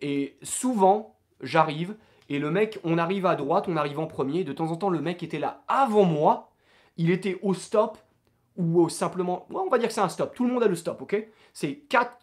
Et souvent, j'arrive, et le mec, on arrive à droite, on arrive en premier, et de temps en temps, le mec était là avant moi, il était au stop, ou simplement. on va dire que c'est un stop, tout le monde a le stop, ok C'est 4,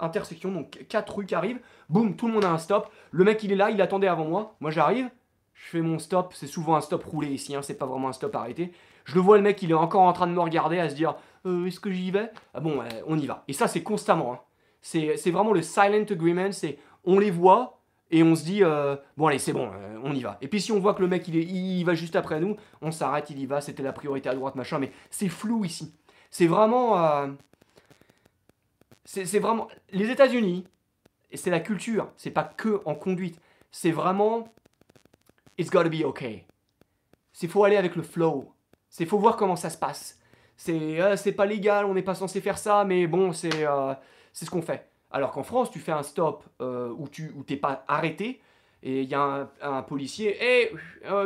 intersections, donc 4 rues qui arrivent, boum, tout le monde a un stop, le mec il est là, il attendait avant moi, moi j'arrive, je fais mon stop, c'est souvent un stop roulé ici, hein, c'est pas vraiment un stop arrêté. Je le vois, le mec, il est encore en train de me regarder, à se dire euh, est-ce que j'y vais ah Bon, euh, on y va. Et ça, c'est constamment. Hein. C'est vraiment le silent agreement, c'est on les voit et on se dit, euh, bon allez, c'est bon, on y va. Et puis si on voit que le mec, il, va juste après nous, on s'arrête, il y va, c'était la priorité à droite, machin, mais c'est flou ici. C'est vraiment... c'est vraiment... Les États-Unis, c'est la culture, c'est pas que en conduite, c'est vraiment... It's gotta be okay. C'est faut aller avec le flow. C'est faut voir comment ça se passe. Euh, c'est pas légal, on n'est pas censé faire ça, mais bon, c'est euh, ce qu'on fait. Alors qu'en France, tu fais un stop euh, où tu où t'es pas arrêté et il y a un, policier, hé,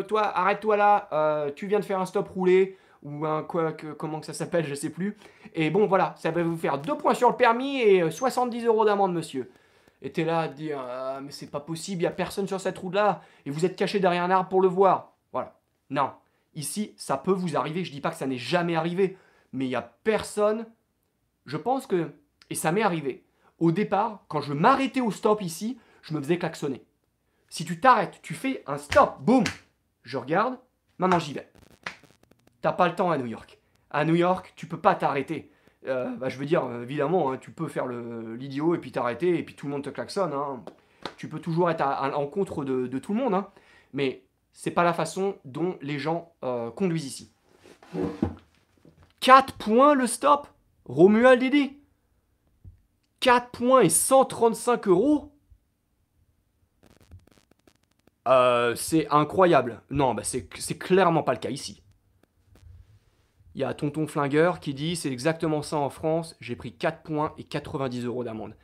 toi, arrête-toi là, tu viens de faire un stop roulé ou un quoi que, comment que ça s'appelle, je sais plus. Et bon, voilà, ça va vous faire deux points sur le permis et 70 euros d'amende, monsieur. Et es là à dire, ah, mais c'est pas possible, il a personne sur cette route-là, et vous êtes caché derrière un arbre pour le voir. Voilà. Non. Ici, ça peut vous arriver, je dis pas que ça n'est jamais arrivé mais il n'y a personne. Je pense que, et ça m'est arrivé, au départ, quand je m'arrêtais au stop ici, je me faisais klaxonner. Si tu t'arrêtes, tu fais un stop, boum Je regarde, maintenant j'y vais. T'as pas le temps à New York. À New York, tu peux pas t'arrêter. Euh, bah, je veux dire, évidemment, hein, tu peux faire l'idiot et puis t'arrêter et puis tout le monde te klaxonne. Hein. Tu peux toujours être à, l'encontre de, tout le monde, hein. mais c'est pas la façon dont les gens euh, conduisent ici. 4 points le stop Romuald Dédé 4 points et 135 euros euh, C'est incroyable. Non, bah c'est clairement pas le cas ici. Il y a Tonton Flingueur qui dit c'est exactement ça en France, j'ai pris 4 points et 90 euros d'amende.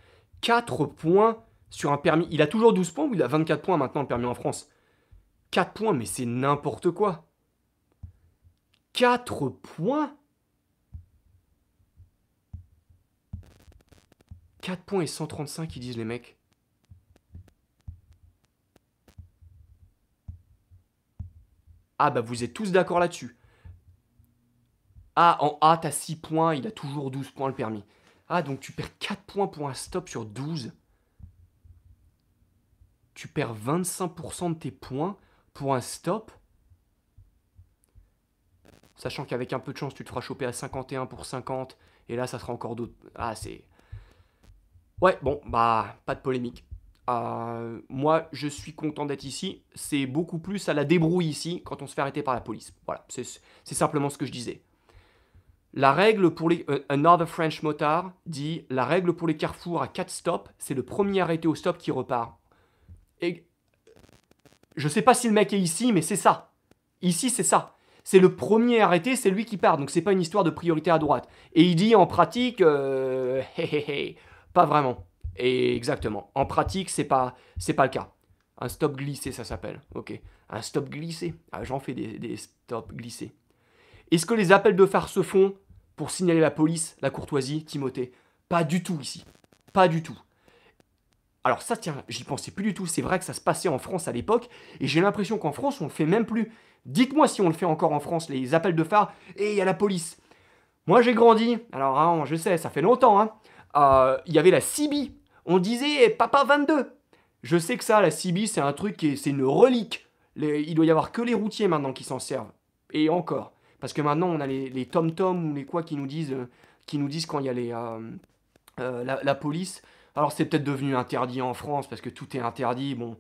4 points sur un permis. Il a toujours 12 points ou il a 24 points maintenant le permis en France 4 points, mais c'est n'importe quoi. 4 points 4 points et 135, ils disent les mecs. Ah bah vous êtes tous d'accord là-dessus. Ah, en A, t'as 6 points, il a toujours 12 points le permis. Ah, donc tu perds 4 points pour un stop sur 12. Tu perds 25% de tes points pour un stop. Sachant qu'avec un peu de chance, tu te feras choper à 51 pour 50. Et là, ça sera encore d'autres. Ah, c'est. Ouais, bon, bah, pas de polémique. Euh, moi, je suis content d'être ici. C'est beaucoup plus à la débrouille ici quand on se fait arrêter par la police. Voilà, c'est simplement ce que je disais. La règle pour les. Euh, another French motard dit la règle pour les carrefours à 4 stops, c'est le premier arrêté au stop qui repart. Et. Je sais pas si le mec est ici, mais c'est ça. Ici, c'est ça. C'est le premier arrêté, c'est lui qui part. Donc c'est pas une histoire de priorité à droite. Et il dit en pratique. Euh, Pas vraiment. exactement. En pratique, c'est pas, c'est pas le cas. Un stop glissé, ça s'appelle. Ok. Un stop glissé. Ah, j'en fais des, stops glissés. Est-ce que les appels de phare se font pour signaler la police, la courtoisie, Timothée Pas du tout ici. Pas du tout. Alors ça, tiens, j'y pensais plus du tout. C'est vrai que ça se passait en France à l'époque, et j'ai l'impression qu'en France, on le fait même plus. Dites-moi si on le fait encore en France, les appels de phare, et il y a la police. Moi, j'ai grandi. Alors, je sais, ça fait longtemps, hein. Euh, il y avait la Cibi, On disait eh, Papa 22. Je sais que ça, la Cibi c'est un truc, c'est une relique. il doit y avoir que les routiers maintenant qui s'en servent. Et encore. Parce que maintenant, on a les, tom-tom ou les quoi qui nous disent, euh, qui nous disent quand il y a euh, la, police. Alors, c'est peut-être devenu interdit en France parce que tout est interdit. Bon,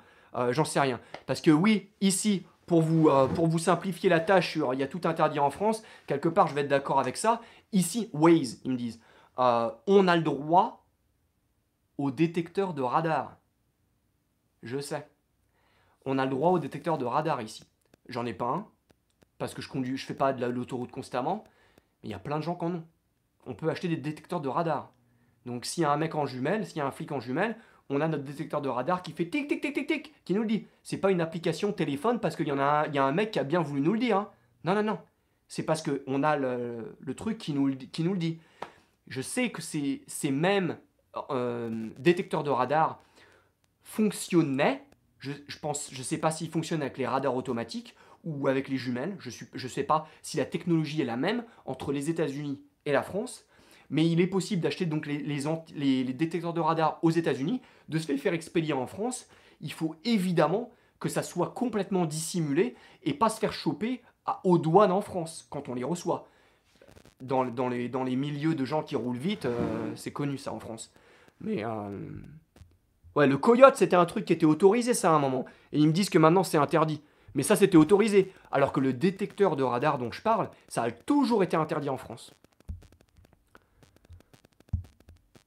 j'en sais rien. Parce que oui, ici, pour vous, pour vous, simplifier la tâche il y a tout interdit en France, quelque part je vais être d'accord avec ça. Ici, Waze, ils me disent. Euh, on a le droit au détecteur de radar. Je sais. On a le droit au détecteur de radar ici. J'en ai pas un, parce que je conduis, je fais pas de l'autoroute constamment, mais il y a plein de gens qui en ont. On peut acheter des détecteurs de radar. Donc s'il y a un mec en jumelle, s'il y a un flic en jumelle, on a notre détecteur de radar qui fait tic tic tic tic tic, qui nous le dit. C'est pas une application téléphone parce qu'il y en a, un mec qui a bien voulu nous le dire. Hein. Non non non, c'est parce qu'on a le, truc qui nous, qui nous le dit je sais que ces, mêmes euh, détecteurs de radar fonctionnaient, je, pense, je ne sais pas s'ils fonctionnent avec les radars automatiques ou avec les jumelles, je ne sais pas si la technologie est la même entre les États-Unis et la France, mais il est possible d'acheter donc les, détecteurs de radar aux États-Unis, de se les faire expédier en France. Il faut évidemment que ça soit complètement dissimulé et pas se faire choper à, aux douanes en France quand on les reçoit dans, les, milieux de gens qui roulent vite, euh, c'est connu ça en France. Mais. Euh... Ouais, le coyote, c'était un truc qui était autorisé ça à un moment. Et ils me disent que maintenant c'est interdit. Mais ça, c'était autorisé. Alors que le détecteur de radar dont je parle, ça a toujours été interdit en France.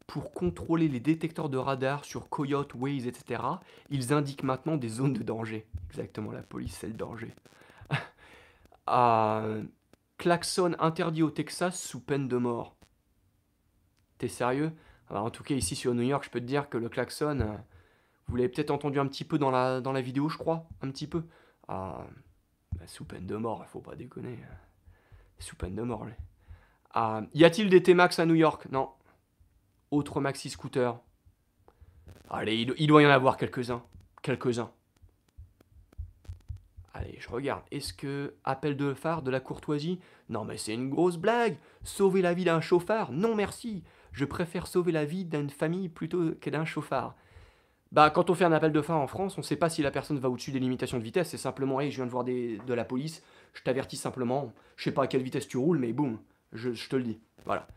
Pour contrôler les détecteurs de radar sur Coyote, Waze, etc., ils indiquent maintenant des zones de danger. Exactement, la police, c'est le danger. euh, klaxon interdit au Texas sous peine de mort. T'es sérieux En tout cas, ici sur New York, je peux te dire que le klaxon, euh, vous l'avez peut-être entendu un petit peu dans la, dans la vidéo, je crois, un petit peu. Ah, bah, sous peine de mort, il faut pas déconner. Hein. Sous peine de mort, lui. Ah, y a-t-il des T-Max à New York Non. Autre maxi scooter. Allez, il doit y en avoir quelques-uns. Quelques-uns. Allez, je regarde. Est-ce que appel de phare de la courtoisie Non, mais c'est une grosse blague. Sauver la vie d'un chauffard Non, merci. Je préfère sauver la vie d'une famille plutôt que d'un chauffard. Bah, quand on fait un appel de phare en France, on ne sait pas si la personne va au-dessus des limitations de vitesse. C'est simplement, hey, je viens de voir de la police. Je t'avertis simplement. Je sais pas à quelle vitesse tu roules, mais boum, je, te le dis. Voilà.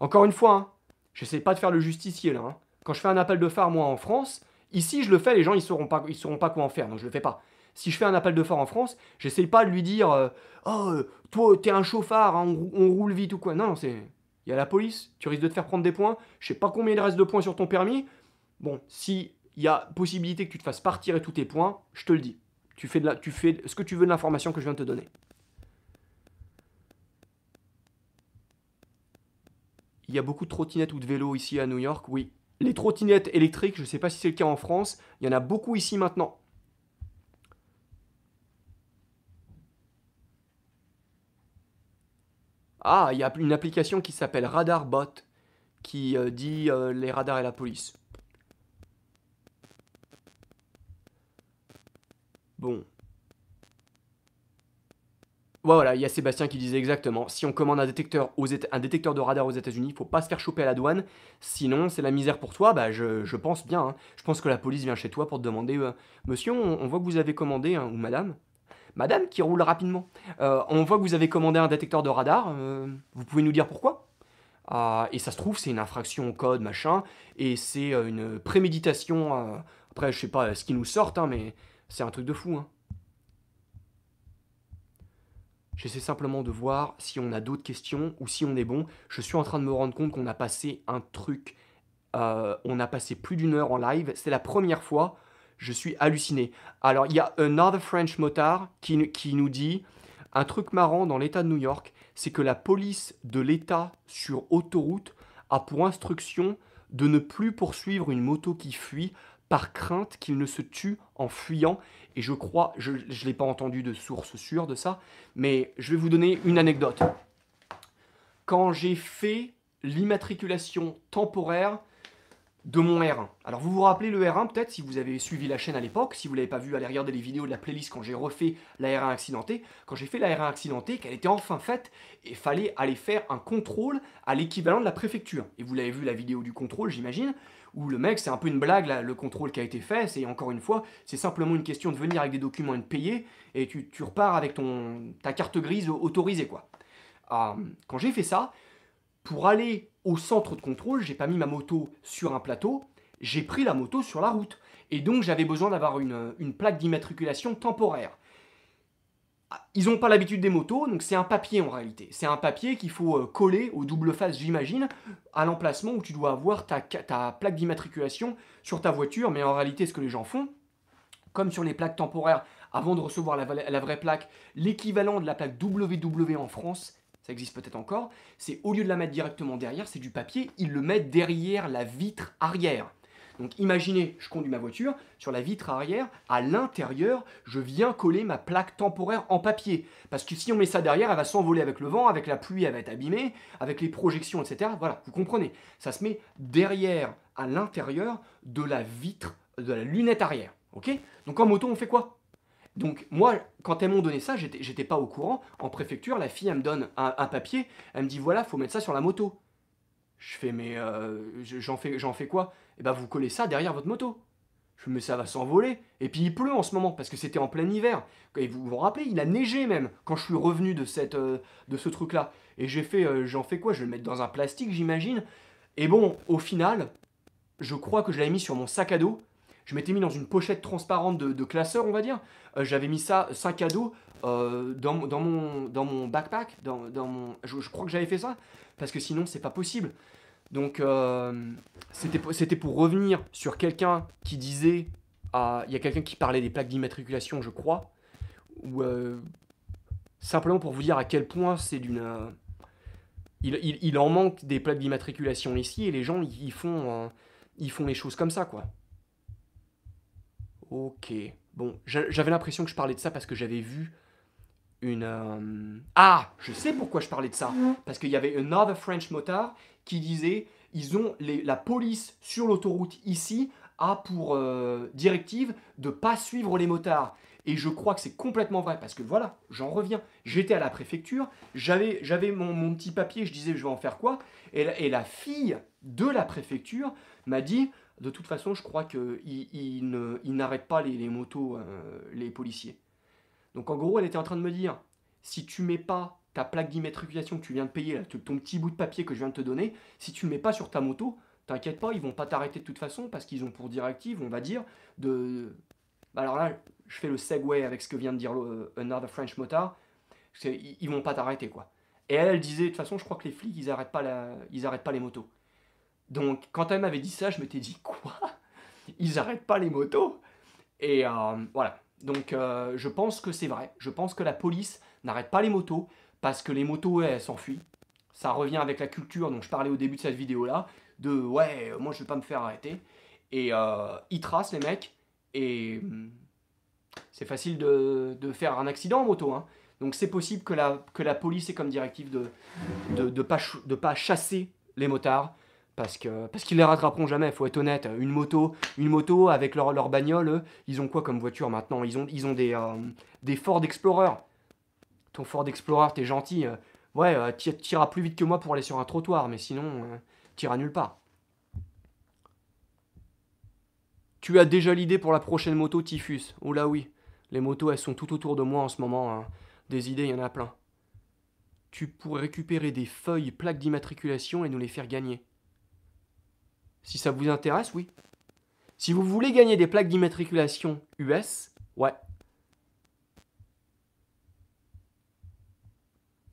Encore une fois, hein, j'essaie pas de faire le justicier là. Hein. Quand je fais un appel de phare moi en France, ici je le fais, les gens ils sauront pas, ils sauront pas quoi en faire, donc je le fais pas si je fais un appel de phare en France, j'essaye pas de lui dire euh, Oh, euh, toi, t'es un chauffard, hein, on, roule vite ou quoi. Non, non, c'est. Il y a la police, tu risques de te faire prendre des points, je sais pas combien il reste de points sur ton permis. Bon, si il y a possibilité que tu te fasses partir et tous tes points, je te le dis. Tu fais, de la, tu fais ce que tu veux de l'information que je viens de te donner. Il y a beaucoup de trottinettes ou de vélos ici à New York, oui. Les trottinettes électriques, je ne sais pas si c'est le cas en France, il y en a beaucoup ici maintenant. Ah, il y a une application qui s'appelle RadarBot qui euh, dit euh, les radars et la police. Bon. Voilà, il y a Sébastien qui disait exactement, si on commande un détecteur, un détecteur de radar aux États-Unis, il faut pas se faire choper à la douane, sinon c'est la misère pour toi, bah je, pense bien, hein. je pense que la police vient chez toi pour te demander, euh, monsieur, on, voit que vous avez commandé, hein, ou madame, madame qui roule rapidement. Euh, on voit que vous avez commandé un détecteur de radar, euh, vous pouvez nous dire pourquoi ah, Et ça se trouve, c'est une infraction au code, machin, et c'est euh, une préméditation. après, je sais pas ce qui nous sort, hein, mais c'est un truc de fou. Hein. J'essaie simplement de voir si on a d'autres questions ou si on est bon. Je suis en train de me rendre compte qu'on a passé un truc. on a passé plus d'une heure en live. C'est la première fois je suis halluciné. Alors, il y a Another French Motard qui, nous dit un truc marrant dans l'État de New York, c'est que la police de l'État sur autoroute a pour instruction de ne plus poursuivre une moto qui fuit par crainte qu'il ne se tue en fuyant. Et je crois, je n'ai l'ai pas entendu de source sûre de ça, mais je vais vous donner une anecdote. Quand j'ai fait l'immatriculation temporaire de mon R1. Alors vous vous rappelez le R1 peut-être si vous avez suivi la chaîne à l'époque, si vous l'avez pas vu, à regarder des vidéos de la playlist quand j'ai refait la R1 accidentée. Quand j'ai fait la R1 accidentée, qu'elle était enfin faite et fallait aller faire un contrôle à l'équivalent de la préfecture. Et vous l'avez vu la vidéo du contrôle, j'imagine, où le mec c'est un peu une blague le contrôle qui a été fait. C'est encore une fois, c'est simplement une question de venir avec des documents et de payer et tu, repars avec ton ta carte grise autorisée quoi. Euh, quand j'ai fait ça, pour aller au centre de contrôle, j'ai pas mis ma moto sur un plateau, j'ai pris la moto sur la route. Et donc j'avais besoin d'avoir une, plaque d'immatriculation temporaire. Ah, ils n'ont pas l'habitude des motos, donc c'est un papier en réalité. C'est un papier qu'il faut euh, coller au double face, j'imagine, à l'emplacement où tu dois avoir ta, plaque d'immatriculation sur ta voiture. Mais en réalité, ce que les gens font, comme sur les plaques temporaires, avant de recevoir la, la vraie plaque, l'équivalent de la plaque WW en France, ça existe peut-être encore, c'est au lieu de la mettre directement derrière, c'est du papier, ils le mettent derrière la vitre arrière. Donc imaginez, je conduis ma voiture, sur la vitre arrière, à l'intérieur, je viens coller ma plaque temporaire en papier. Parce que si on met ça derrière, elle va s'envoler avec le vent, avec la pluie, elle va être abîmée, avec les projections, etc. Voilà, vous comprenez. Ça se met derrière, à l'intérieur de la vitre, de la lunette arrière. Ok Donc en moto, on fait quoi donc moi, quand elles m'ont donné ça, j'étais pas au courant. En préfecture, la fille, elle me donne un, papier, elle me dit voilà, faut mettre ça sur la moto. Je fais mais euh, j'en fais, quoi Eh ben vous collez ça derrière votre moto. Je me dis, mais ça va s'envoler. Et puis il pleut en ce moment parce que c'était en plein hiver. Et vous vous rappelez, il a neigé même quand je suis revenu de, euh, de ce truc-là. Et j'ai fait, euh, j'en fais quoi Je vais le mettre dans un plastique, j'imagine. Et bon, au final, je crois que je l'avais mis sur mon sac à dos je m'étais mis dans une pochette transparente de, classeur, on va dire. Euh, j'avais mis ça, 5 cadeaux, euh, dans, mon, dans mon backpack. Dans, mon... Je, crois que j'avais fait ça, parce que sinon, c'est pas possible. Donc, euh, c'était, pour revenir sur quelqu'un qui disait. Il y a quelqu'un qui parlait des plaques d'immatriculation, je crois. Ou simplement pour vous dire à quel point c'est d'une. Il, il, en manque des plaques d'immatriculation ici et les gens ils font, ils font les choses comme ça quoi. Ok. Bon, j'avais l'impression que je parlais de ça parce que j'avais vu une... Euh, ah, je sais pourquoi je parlais de ça. Parce qu'il y avait Another French Motard qui disait, ils ont la police sur l'autoroute ici a pour euh, directive de pas suivre les motards. Et je crois que c'est complètement vrai, parce que voilà, j'en reviens. J'étais à la préfecture, j'avais, mon, petit papier, je disais je vais en faire quoi, et la fille de la préfecture m'a dit de toute façon, je crois qu'ils il, n'arrêtent pas les, motos, euh, les policiers. Donc en gros, elle était en train de me dire, si tu mets pas ta plaque d'immatriculation que tu viens de payer, ton petit bout de papier que je viens de te donner, si tu ne mets pas sur ta moto, t'inquiète pas, ils vont pas t'arrêter de toute façon parce qu'ils ont pour directive, on va dire, de... Bah, alors là, je fais le segue avec ce que vient de dire le, euh, Another French Motard, ils, ils vont pas t'arrêter quoi. Et elle, elle disait, de toute façon, je crois que les flics, ils n'arrêtent pas, pas les motos. Donc, quand elle m'avait dit ça, je m'étais dit quoi Ils arrêtent pas les motos Et euh, voilà. Donc, euh, je pense que c'est vrai. Je pense que la police n'arrête pas les motos parce que les motos, elles s'enfuient. Ça revient avec la culture dont je parlais au début de cette vidéo-là de ouais, euh, moi je vais pas me faire arrêter. Et ils tracent les mecs et hmm, c'est facile de, faire un accident en moto. Hein. Donc, c'est possible que la, que la police ait comme directive de ne de pas chasser les motards parce que parce qu'ils les rattraperont jamais, faut être honnête. Une moto, une moto avec leur, bagnole, eux, ils ont quoi comme voiture maintenant Ils ont ils ont des euh, des Ford Explorer. Ton Ford Explorer, t'es gentil. Euh, ouais, euh, tu t'iras plus vite que moi pour aller sur un trottoir, mais sinon, t'iras nulle part. Tu as déjà l'idée pour la prochaine moto Typhus Oh là oui, les motos, elles sont tout autour de moi en ce moment. Hein. Des idées, il y en a plein. Tu pourrais récupérer des feuilles, plaques d'immatriculation et nous les faire gagner. Si ça vous intéresse, oui. Si vous voulez gagner des plaques d'immatriculation US, ouais.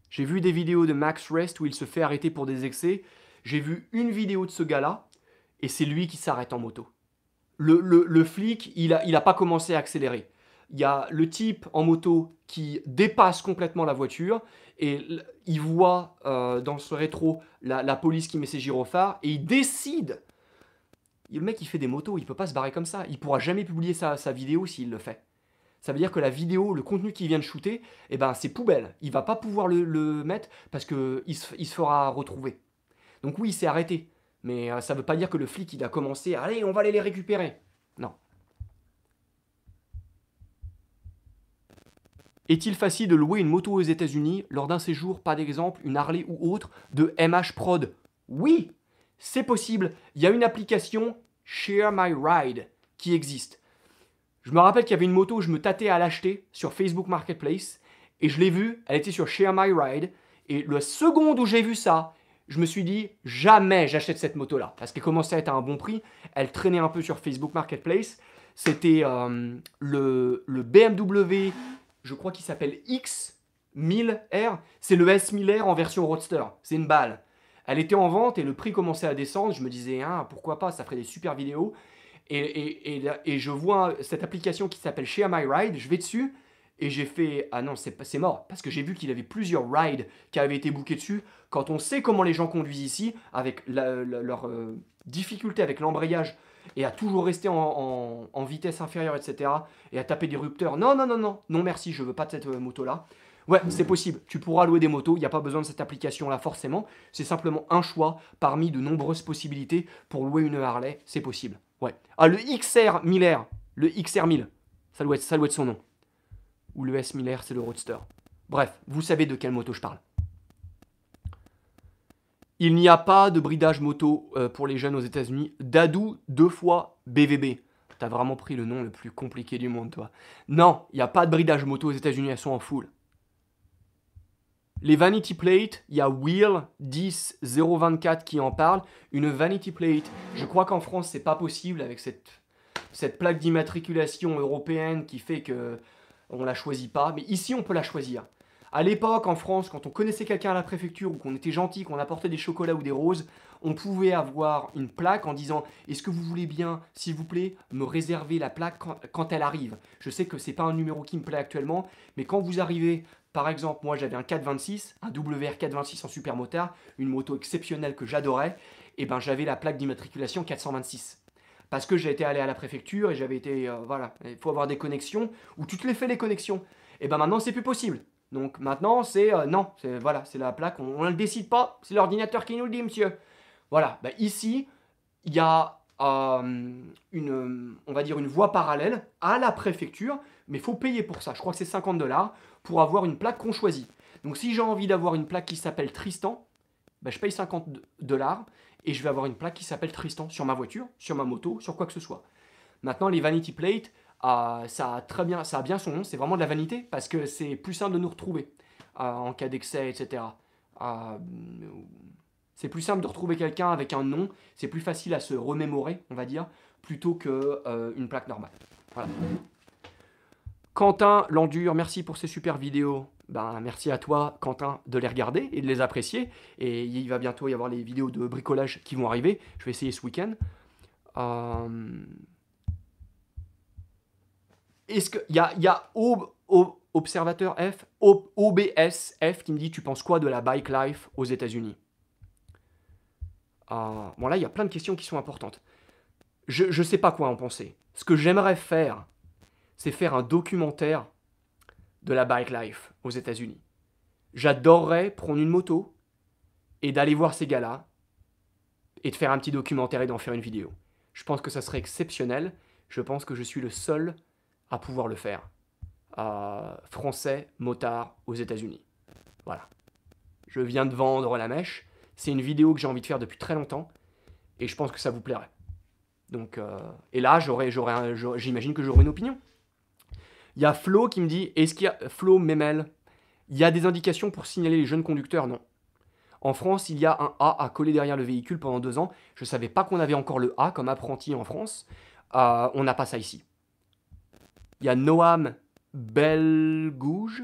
J'ai vu des vidéos de Max Rest où il se fait arrêter pour des excès. J'ai vu une vidéo de ce gars-là, et c'est lui qui s'arrête en moto. Le, flic, il n'a a pas commencé à accélérer. Il y a le type en moto qui dépasse complètement la voiture, et il voit euh, dans ce rétro la, la police qui met ses gyrophares, et il décide le mec, il fait des motos, il peut pas se barrer comme ça. Il pourra jamais publier sa, vidéo s'il le fait. Ça veut dire que la vidéo, le contenu qu'il vient de shooter, eh ben, c'est poubelle. Il va pas pouvoir le, mettre parce qu'il se, il fera retrouver. Donc oui, il s'est arrêté. Mais euh, ça veut pas dire que le flic, il a commencé Allez, on va aller les récupérer !» Non. Est-il facile de louer une moto aux États-Unis lors d'un séjour, par exemple, une Harley ou autre, de MH Prod Oui c'est possible. Il y a une application Share My Ride qui existe. Je me rappelle qu'il y avait une moto, je me tâtais à l'acheter sur Facebook Marketplace et je l'ai vue, elle était sur Share My Ride. Et la seconde où j'ai vu ça, je me suis dit jamais j'achète cette moto là parce qu'elle commençait à être à un bon prix. Elle traînait un peu sur Facebook Marketplace. C'était euh, le, le, BMW, je crois qu'il s'appelle X1000R. C'est le S1000R en version roadster. C'est une balle. Elle était en vente et le prix commençait à descendre. Je me disais, ah, pourquoi pas, ça ferait des super vidéos. Et, je vois cette application qui s'appelle Share My Ride. Je vais dessus et j'ai fait, ah non, c'est mort. Parce que j'ai vu qu'il y avait plusieurs rides qui avaient été bookés dessus. Quand on sait comment les gens conduisent ici, avec leur euh, difficulté avec l'embrayage et à toujours rester en, vitesse inférieure, etc. Et à taper des rupteurs. Non, non, non, non, non, merci, je veux pas de cette euh, moto-là. Ouais, c'est possible. Tu pourras louer des motos. Il n'y a pas besoin de cette application-là forcément. C'est simplement un choix parmi de nombreuses possibilités pour louer une Harley. C'est possible. Ouais. Ah, le XR Miller, Le XR 1000. Ça doit être, son nom. Ou le S 1000 c'est le Roadster. Bref, vous savez de quelle moto je parle. Il n'y a pas de bridage moto euh, pour les jeunes aux États-Unis. Dadou, deux fois BVB. T'as vraiment pris le nom le plus compliqué du monde, toi. Non, il n'y a pas de bridage moto aux États-Unis, elles sont en foule. Les Vanity plates, il y a will 10.024 qui en parle. Une Vanity Plate, je crois qu'en France, c'est pas possible avec cette, plaque d'immatriculation européenne qui fait que on la choisit pas. Mais ici, on peut la choisir. À l'époque, en France, quand on connaissait quelqu'un à la préfecture ou qu'on était gentil, qu'on apportait des chocolats ou des roses, on pouvait avoir une plaque en disant Est-ce que vous voulez bien, s'il vous plaît, me réserver la plaque quand, elle arrive Je sais que c'est pas un numéro qui me plaît actuellement, mais quand vous arrivez par exemple, moi j'avais un 426, un WR426 en supermotard, une moto exceptionnelle que j'adorais, et ben j'avais la plaque d'immatriculation 426. Parce que j'ai été allé à la préfecture et j'avais été. Euh, voilà, il faut avoir des connexions, ou tu te les fais les connexions. Et ben maintenant c'est plus possible. Donc maintenant c'est. Euh, non, c'est voilà, c'est la plaque, on ne le décide pas, c'est l'ordinateur qui nous le dit, monsieur. Voilà, ben, ici, il y a euh, une, on va dire une voie parallèle à la préfecture, mais il faut payer pour ça. Je crois que c'est 50 dollars pour avoir une plaque qu'on choisit. Donc si j'ai envie d'avoir une plaque qui s'appelle Tristan, bah, je paye 50 dollars et je vais avoir une plaque qui s'appelle Tristan sur ma voiture, sur ma moto, sur quoi que ce soit. Maintenant, les vanity plates, ah, ça, a très bien, ça a bien son nom, c'est vraiment de la vanité parce que c'est plus simple de nous retrouver euh, en cas d'excès, etc. Euh, c'est plus simple de retrouver quelqu'un avec un nom, c'est plus facile à se remémorer, on va dire, plutôt qu'une euh, plaque normale. Voilà. Quentin l'endur, merci pour ces super vidéos. Ben, merci à toi, Quentin, de les regarder et de les apprécier. Et il va bientôt y avoir les vidéos de bricolage qui vont arriver. Je vais essayer ce week-end. Euh, est-ce y a, y Observateur F, OBSF, F qui me dit Tu penses quoi de la bike life aux États-Unis euh, Bon, là, il y a plein de questions qui sont importantes. Je ne sais pas quoi en penser. Ce que j'aimerais faire, c'est faire un documentaire de la bike life aux États-Unis. J'adorerais prendre une moto et d'aller voir ces gars-là et de faire un petit documentaire et d'en faire une vidéo. Je pense que ça serait exceptionnel. Je pense que je suis le seul à pouvoir le faire. français, motard aux États-Unis. Voilà. Je viens de vendre la mèche. C'est une vidéo que j'ai envie de faire depuis très longtemps et je pense que ça vous plairait. Donc, euh, et là, j'aurais, j'imagine que j'aurai une opinion. Il y a Flo qui me dit est-ce qu'il y a Flo Il y a des indications pour signaler les jeunes conducteurs Non. En France, il y a un A à coller derrière le véhicule pendant deux ans. Je ne savais pas qu'on avait encore le A comme apprenti en France. Euh, on n'a pas ça ici. Il y a Noam Belgouge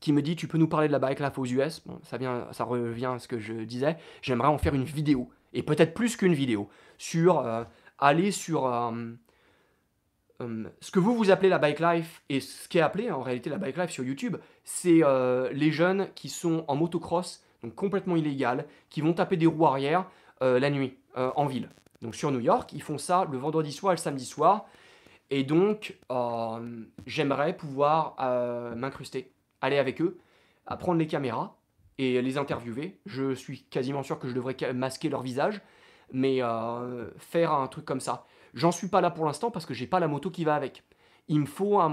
qui me dit tu peux nous parler de la life aux US bon, ça, vient, ça revient à ce que je disais. J'aimerais en faire une vidéo et peut-être plus qu'une vidéo sur euh, aller sur euh, euh, ce que vous vous appelez la bike life et ce qui est appelé en réalité la bike life sur YouTube, c'est euh, les jeunes qui sont en motocross, donc complètement illégal, qui vont taper des roues arrière euh, la nuit en ville. Donc sur New York, ils font ça le vendredi soir et le samedi soir. Et donc j'aimerais pouvoir m'incruster, aller avec eux, apprendre prendre les caméras et les interviewer. Je suis quasiment sûr que je devrais masquer leur visage, mais faire un truc comme ça. J'en suis pas là pour l'instant parce que j'ai pas la moto qui va avec. Il me faut un,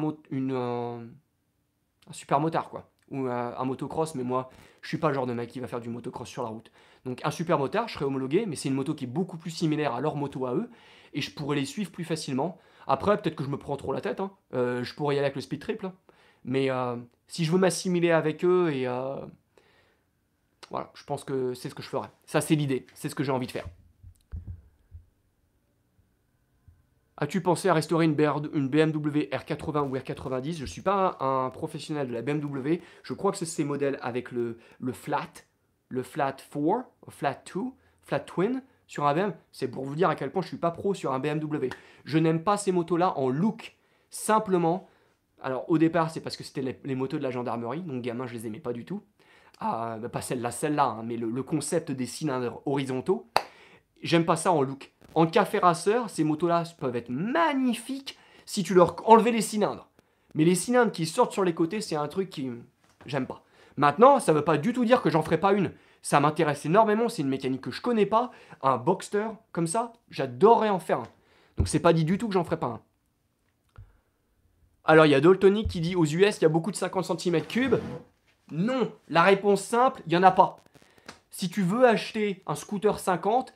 super motard, quoi. Ou euh, un, motocross, mais moi, je suis pas le genre de mec qui va faire du motocross sur la route. Donc un super motard, je serais homologué, mais c'est une moto qui est beaucoup plus similaire à leur moto à eux, et je pourrais les suivre plus facilement. Après, peut-être que je me prends trop la tête, hein. euh, je pourrais y aller avec le speed triple. Hein. Mais euh, si je veux m'assimiler avec eux et... voilà, je pense que c'est ce que je ferais. Ça, c'est l'idée, c'est ce que j'ai envie de faire. As-tu pensé à restaurer une, BMW R80 ou R90 Je ne suis pas un, professionnel de la BMW. Je crois que c'est ces modèles avec le, flat, le flat 4, flat 2, flat twin sur un BMW. C'est pour vous dire à quel point je ne suis pas pro sur un BMW. Je n'aime pas ces motos-là en look. Simplement, alors au départ, c'est parce que c'était les, motos de la gendarmerie. Donc, gamin, je les aimais pas du tout. Ah, bah, pas celle-là, celle-là, hein, mais le concept des cylindres horizontaux j'aime pas ça en look. En café racer, ces motos-là peuvent être magnifiques si tu leur enlevais les cylindres. Mais les cylindres qui sortent sur les côtés, c'est un truc qui... Hum, j'aime pas. Maintenant, ça veut pas du tout dire que j'en ferai pas une. Ça m'intéresse énormément, c'est une mécanique que je connais pas. Un Boxster, comme ça, j'adorerais en faire un. Donc c'est pas dit du tout que j'en ferai pas un. Alors il y a Daltonic qui dit aux US, il y a beaucoup de 50 cm3. Non, la réponse simple, il n'y en a pas. Si tu veux acheter un scooter 50,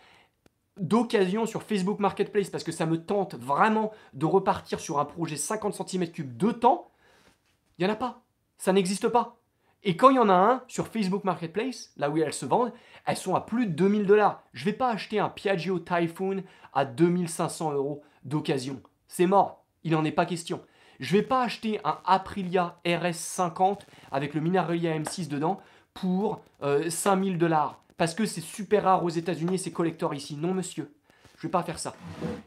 d'occasion sur Facebook Marketplace parce que ça me tente vraiment de repartir sur un projet 50 cm3 de temps, il n'y en a pas. Ça n'existe pas. Et quand il y en a un sur Facebook Marketplace, là où elles se vendent, elles sont à plus de 2000 dollars. Je ne vais pas acheter un Piaggio Typhoon à 2500 euros d'occasion. C'est mort. Il n'en est pas question. Je ne vais pas acheter un Aprilia RS50 avec le Minarelli M6 dedans pour 5000 euh, dollars parce que c'est super rare aux États-Unis ces c'est collector ici. Non, monsieur, je ne vais pas faire ça.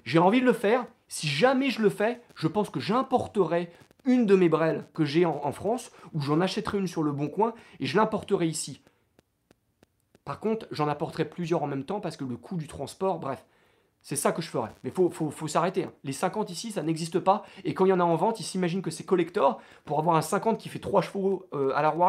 J'ai envie de le faire. Si jamais je le fais, je pense que j'importerai une de mes brelles que j'ai en, France ou j'en achèterai une sur le bon coin et je l'importerai ici. Par contre, j'en apporterai plusieurs en même temps parce que le coût du transport, bref, c'est ça que je ferai. Mais faut, faut, s'arrêter. Hein. Les 50 ici, ça n'existe pas. Et quand il y en a en vente, ils s'imaginent que c'est collector pour avoir un 50 qui fait 3 chevaux euh, à la roue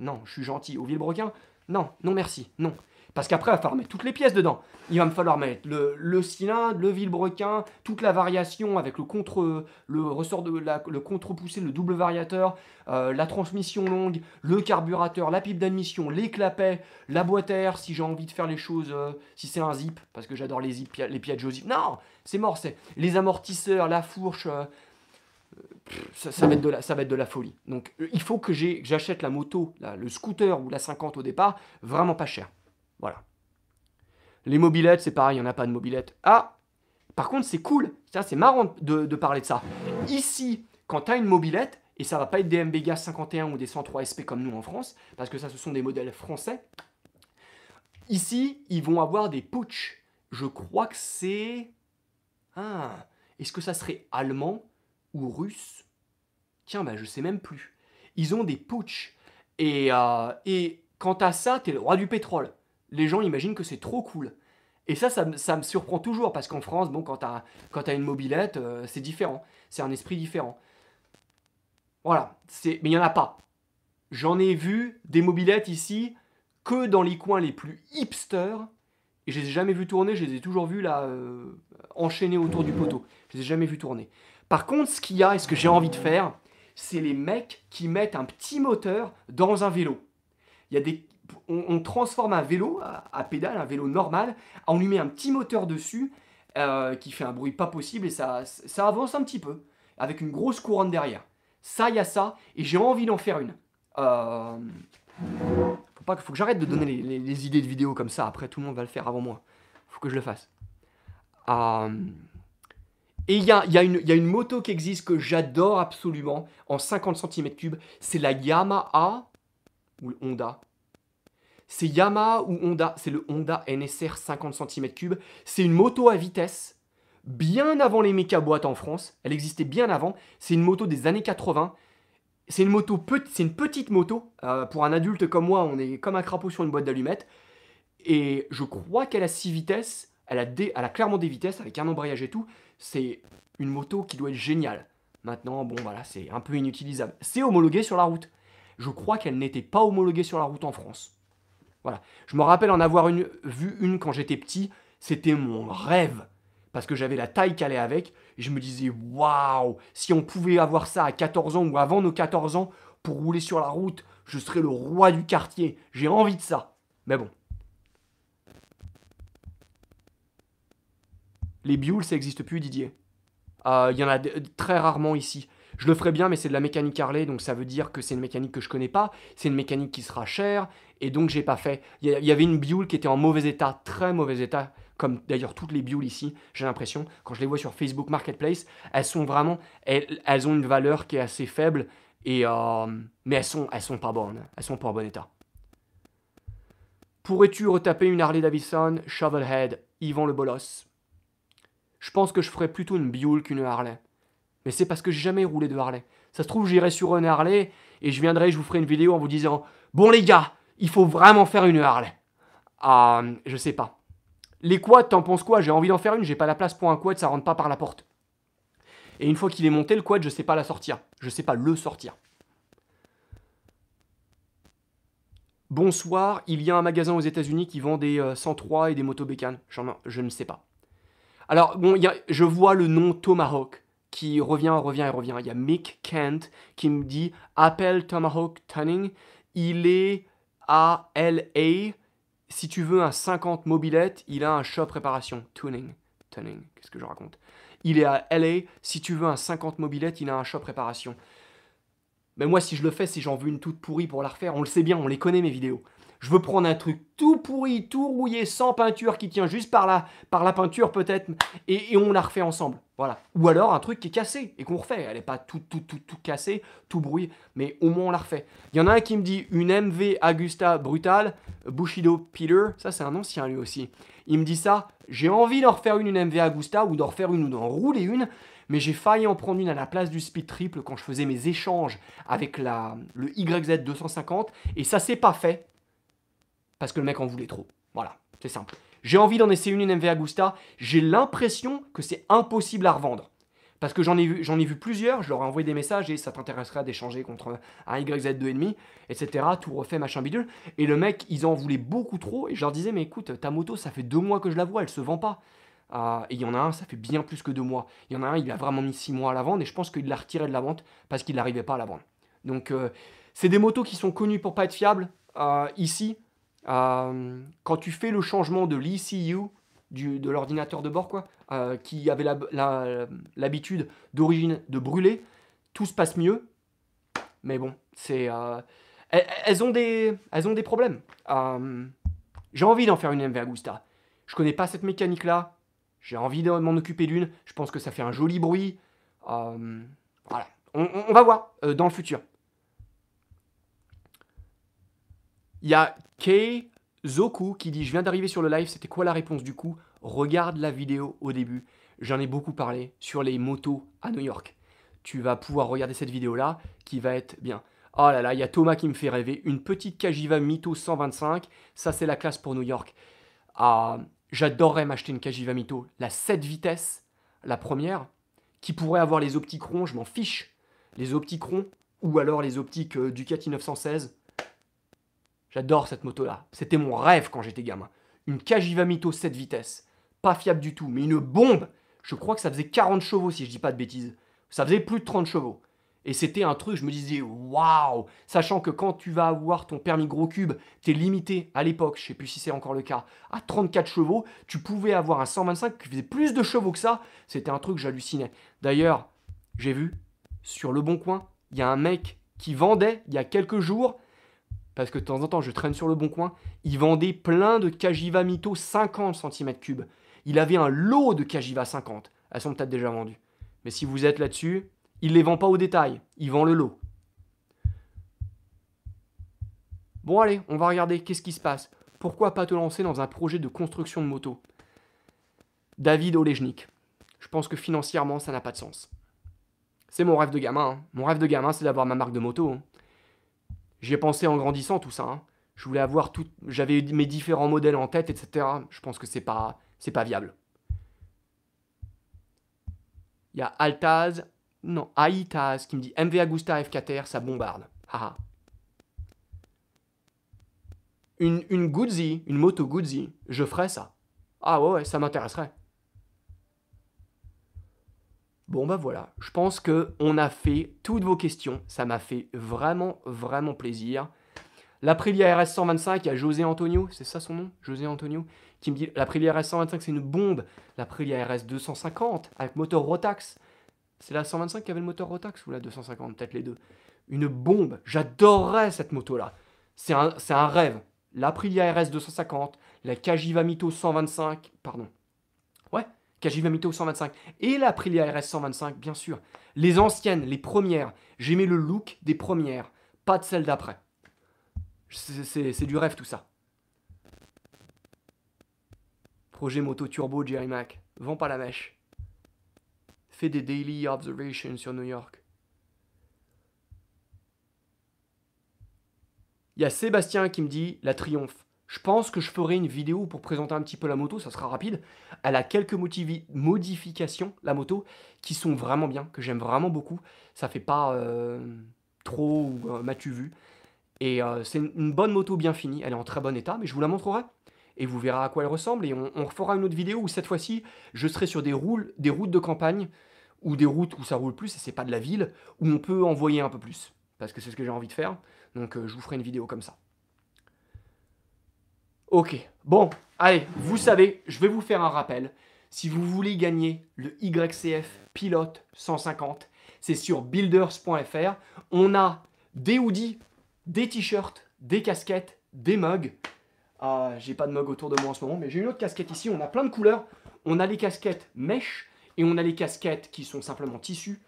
Non, je suis gentil. Au Villebrequin, non, non merci, non. Parce qu'après, il va falloir mettre toutes les pièces dedans. Il va me falloir mettre le, le cylindre, le vilebrequin, toute la variation avec le contre, le ressort de la, le contre-poussé, le double variateur, euh, la transmission longue, le carburateur, la pipe d'admission, les clapets, la boîte à air si j'ai envie de faire les choses, euh, si c'est un zip, parce que j'adore les zip, les pièges zip. Non, c'est mort, c'est les amortisseurs, la fourche. Euh, ça, va être de la, ça va être de la folie. Donc euh, il faut que j'achète la moto, le scooter ou la 50 au départ, vraiment pas cher. Voilà. Les mobilettes, c'est pareil, il n'y en a pas de mobilettes. Ah Par contre, c'est cool, c'est marrant de, parler de ça. Ici, quand tu as une mobilette, et ça va pas être des MBGA 51 ou des 103 SP comme nous en France, parce que ça, ce sont des modèles français. Ici, ils vont avoir des pouches. Je crois que c'est... Ah Est-ce que ça serait allemand ou russes, tiens, bah, je sais même plus. Ils ont des putsch. Et, euh, et quant à ça, t'es le roi du pétrole. Les gens imaginent que c'est trop cool. Et ça, ça, me surprend toujours, parce qu'en France, bon, quand t'as, as une mobilette, euh, c'est différent. C'est un esprit différent. Voilà. C'est, mais il n'y en a pas. J'en ai vu des mobilettes ici que dans les coins les plus hipsters. Et je les ai jamais vu tourner, je les ai toujours vus là, euh, autour du poteau. Je les ai jamais vu tourner. Par contre, ce qu'il y a et ce que j'ai envie de faire, c'est les mecs qui mettent un petit moteur dans un vélo. Il y des, on, transforme un vélo à, pédale, un vélo normal, on lui met un petit moteur dessus euh, qui fait un bruit pas possible et ça, avance un petit peu, avec une grosse couronne derrière. Ça, il y a ça, et j'ai envie d'en faire une. Euh... Faut, faut que j'arrête de donner les, idées de vidéos comme ça, après tout le monde va le faire avant moi. Faut que je le fasse. Euh... Et il y a, une moto qui existe que j'adore absolument en 50 cm3, c'est la Yamaha ou Honda. C'est Yamaha ou Honda, c'est le Honda NSR 50 cm3. C'est une moto à vitesse, bien avant les méca-boîtes en France, elle existait bien avant, c'est une moto des années 80. C'est une moto, c'est une petite moto, euh, pour un adulte comme moi, on est comme un crapaud sur une boîte d'allumettes. Et je crois qu'elle a 6 vitesses, elle a, elle a clairement des vitesses avec un embrayage et tout c'est une moto qui doit être géniale. Maintenant, bon, voilà, c'est un peu inutilisable. C'est homologué sur la route. Je crois qu'elle n'était pas homologuée sur la route en France. Voilà. Je me rappelle en avoir une, vu une quand j'étais petit. C'était mon rêve. Parce que j'avais la taille qu'elle est avec. Et je me disais, waouh, si on pouvait avoir ça à 14 ans ou avant nos 14 ans pour rouler sur la route, je serais le roi du quartier. J'ai envie de ça. Mais bon, Les bioules, ça n'existe plus, Didier. Ah, il y en a très rarement ici. Je le ferai bien, mais c'est de la mécanique Harley, donc ça veut dire que c'est une mécanique que je connais pas, c'est une mécanique qui sera chère, et donc j'ai pas fait. Il y, avait une bioule qui était en mauvais état, très mauvais état, comme d'ailleurs toutes les bioules ici, j'ai l'impression, quand je les vois sur Facebook Marketplace, elles sont vraiment, elles, ont une valeur qui est assez faible, et euh, mais elles sont, elles sont pas bonnes, elles sont pas en bon état. Pourrais-tu retaper une Harley Davidson, Shovelhead, Yvan le Bolos je pense que je ferais plutôt une bioule qu'une Harley. Mais c'est parce que j'ai jamais roulé de Harley. Ça se trouve, j'irai sur une Harley et je viendrai, je vous ferai une vidéo en vous disant Bon les gars, il faut vraiment faire une Harley. Ah, je sais pas. Les quads, t'en penses quoi J'ai envie d'en faire une, j'ai pas la place pour un quad, ça rentre pas par la porte. Et une fois qu'il est monté, le quad, je sais pas la sortir. Je sais pas le sortir. Bonsoir, il y a un magasin aux États-Unis qui vend des 103 euh, et des motos Je ne sais pas. Alors, bon, je vois le nom Tomahawk qui revient, revient et revient. Il y a Mick Kent qui me dit appelle Tomahawk Tunning. Il est à LA. Si tu veux un 50 mobilette, il a un shop réparation. Tuning. Tuning. Qu'est-ce que je raconte Il est à LA. Si tu veux un 50 mobilette, il a un shop réparation. Mais moi, si je le fais, si j'en veux une toute pourrie pour la refaire, on le sait bien, on les connaît mes vidéos. Je veux prendre un truc tout pourri, tout rouillé, sans peinture, qui tient juste par la, par la peinture peut-être, et, on la refait ensemble. Voilà. Ou alors un truc qui est cassé et qu'on refait. Elle n'est pas tout, tout, tout, tout cassé, tout brouillé, mais au moins on la refait. Il y en a un qui me dit une MV Agusta brutale, Bushido Peter, ça c'est un ancien lui aussi. Il me dit ça, j'ai envie d'en refaire une, une MV Agusta, ou d'en refaire une, ou d'en rouler une, mais j'ai failli en prendre une à la place du speed triple quand je faisais mes échanges avec la, le YZ250 et ça s'est pas fait parce que le mec en voulait trop. Voilà, c'est simple. J'ai envie d'en essayer une, une MV Agusta. J'ai l'impression que c'est impossible à revendre. Parce que j'en ai, vu, ai vu plusieurs, je leur ai envoyé des messages et ça t'intéresserait d'échanger contre un YZ2,5, etc. Tout refait, machin bidule. Et le mec, ils en voulaient beaucoup trop et je leur disais, mais écoute, ta moto, ça fait deux mois que je la vois, elle se vend pas. Ah, et il y en a un, ça fait bien plus que deux mois. Il y en a un, il a vraiment mis six mois à la vendre et je pense qu'il l'a retiré de la vente parce qu'il n'arrivait pas à la vendre. Donc, euh, c'est des motos qui sont connues pour pas être fiables. Euh, ici, euh, quand tu fais le changement de l'ECU, de l'ordinateur de bord, quoi, euh, qui avait l'habitude d'origine de brûler, tout se passe mieux. Mais bon, c'est. Euh, elles, ont des, elles ont des problèmes. J'ai envie d'en faire une MV Agusta. Je connais pas cette mécanique-là. J'ai envie de m'en occuper d'une. Je pense que ça fait un joli bruit. voilà. on va voir dans le futur. Il y a Kei Zoku qui dit Je viens d'arriver sur le live, c'était quoi la réponse du coup Regarde la vidéo au début. J'en ai beaucoup parlé sur les motos à New York. Tu vas pouvoir regarder cette vidéo-là qui va être bien. Oh là là, il y a Thomas qui me fait rêver. Une petite Kajiva Mito 125, ça c'est la classe pour New York. Ah, j'adorerais m'acheter une Kajiva Mito. La 7 vitesses, la première, qui pourrait avoir les optiques ronds, je m'en fiche. Les optiques ronds ou alors les optiques euh, Ducati 916, J'adore cette moto-là. C'était mon rêve quand j'étais gamin. Une Mito 7 vitesse Pas fiable du tout, mais une bombe Je crois que ça faisait 40 chevaux si je dis pas de bêtises. Ça faisait plus de 30 chevaux. Et c'était un truc, je me disais, waouh Sachant que quand tu vas avoir ton permis gros cube, t'es limité à l'époque, je sais plus si c'est encore le cas, à 34 chevaux, tu pouvais avoir un 125 qui faisait plus de chevaux que ça. C'était un truc, j'hallucinais. D'ailleurs, j'ai vu, sur Le Bon Coin, il y a un mec qui vendait, il y a quelques jours, parce que de temps en temps je traîne sur le bon coin, il vendait plein de Kajiva Mito 50 cm3. Il avait un lot de Kajiva 50. Elles sont peut-être déjà vendues. Mais si vous êtes là-dessus, il les vend pas au détail, il vend le lot. Bon allez, on va regarder qu'est-ce qui se passe. Pourquoi pas te lancer dans un projet de construction de moto David Olejnik. Je pense que financièrement, ça n'a pas de sens. C'est mon rêve de gamin. Hein. Mon rêve de gamin, c'est d'avoir ma marque de moto. Hein. J'y ai pensé en grandissant tout ça. Hein. Je voulais avoir tout, j'avais mes différents modèles en tête, etc. Je pense que c'est pas, c'est pas viable. Il y a Altaz, non, Aitaz qui me dit MV Agusta FKTR, ça bombarde. Haha. une, une Guzzi, une moto Guzzi, je ferais ça. Ah ouais, ouais ça m'intéresserait. Bon bah voilà, je pense que on a fait toutes vos questions. Ça m'a fait vraiment vraiment plaisir. La Prilia RS 125, il y a José Antonio, c'est ça son nom José Antonio, qui me dit la Prilia RS 125 c'est une bombe. La Prilia RS 250 avec moteur Rotax. C'est la 125 qui avait le moteur Rotax ou la 250, peut-être les deux. Une bombe, j'adorerais cette moto-là. C'est un, un, rêve. La Prilia RS 250, la Kajiva Mito 125, pardon, Kajivamito 125 et la RS 125, bien sûr. Les anciennes, les premières. J'aimais le look des premières, pas de celles d'après. C'est du rêve tout ça. Projet moto turbo Jerry Mac. vend pas la mèche. Fais des daily observations sur New York. Il y a Sébastien qui me dit la triomphe. Je pense que je ferai une vidéo pour présenter un petit peu la moto, ça sera rapide. Elle a quelques modifications, la moto, qui sont vraiment bien, que j'aime vraiment beaucoup. Ça fait pas euh, trop ou euh, tu vu. Et euh, c'est une bonne moto bien finie, elle est en très bon état, mais je vous la montrerai. Et vous verrez à quoi elle ressemble. Et on, refera une autre vidéo où cette fois-ci, je serai sur des, des routes de campagne, ou des routes où ça roule plus, et c'est pas de la ville, où on peut envoyer un peu plus. Parce que c'est ce que j'ai envie de faire. Donc je vous ferai une vidéo comme ça. Ok, bon, allez, vous savez, je vais vous faire un rappel. Si vous voulez gagner le YCF Pilote 150, c'est sur builders.fr. On a des hoodies, des t-shirts, des casquettes, des mugs. Ah, j'ai pas de mug autour de moi en ce moment, mais j'ai une autre casquette ici. On a plein de couleurs. On a les casquettes mèche et on a les casquettes qui sont simplement tissus.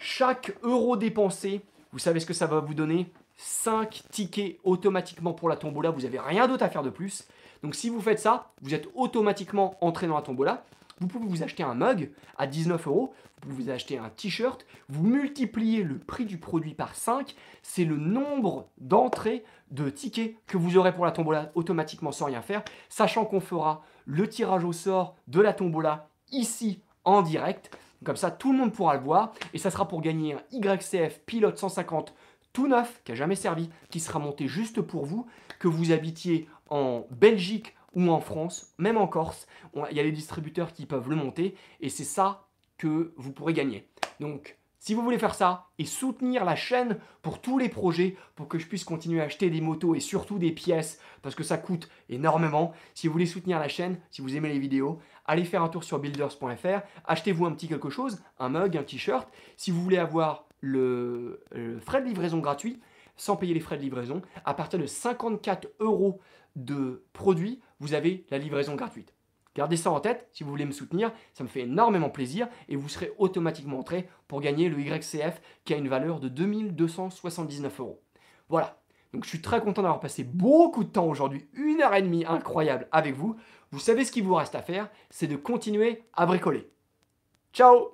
Chaque euro dépensé, vous savez ce que ça va vous donner 5 tickets automatiquement pour la tombola. Vous n'avez rien d'autre à faire de plus. Donc si vous faites ça, vous êtes automatiquement entré dans la tombola. Vous pouvez vous acheter un mug à 19 euros, vous pouvez vous acheter un t-shirt, vous multipliez le prix du produit par 5, c'est le nombre d'entrées de tickets que vous aurez pour la tombola automatiquement sans rien faire, sachant qu'on fera le tirage au sort de la tombola ici en direct. Comme ça, tout le monde pourra le voir et ça sera pour gagner un YCF Pilote 150 tout neuf, qui n'a jamais servi, qui sera monté juste pour vous, que vous habitiez en Belgique ou en France, même en Corse. Il y a les distributeurs qui peuvent le monter et c'est ça que vous pourrez gagner. Donc, si vous voulez faire ça et soutenir la chaîne pour tous les projets, pour que je puisse continuer à acheter des motos et surtout des pièces, parce que ça coûte énormément, si vous voulez soutenir la chaîne, si vous aimez les vidéos, allez faire un tour sur builders.fr, achetez-vous un petit quelque chose, un mug, un t-shirt. Si vous voulez avoir le, euh, frais de livraison gratuit sans payer les frais de livraison. À partir de 54 euros de produits, vous avez la livraison gratuite. Gardez ça en tête si vous voulez me soutenir, ça me fait énormément plaisir et vous serez automatiquement entré pour gagner le YCF qui a une valeur de 2279 euros. Voilà, donc je suis très content d'avoir passé beaucoup de temps aujourd'hui, une heure et demie incroyable avec vous. Vous savez ce qu'il vous reste à faire, c'est de continuer à bricoler. Ciao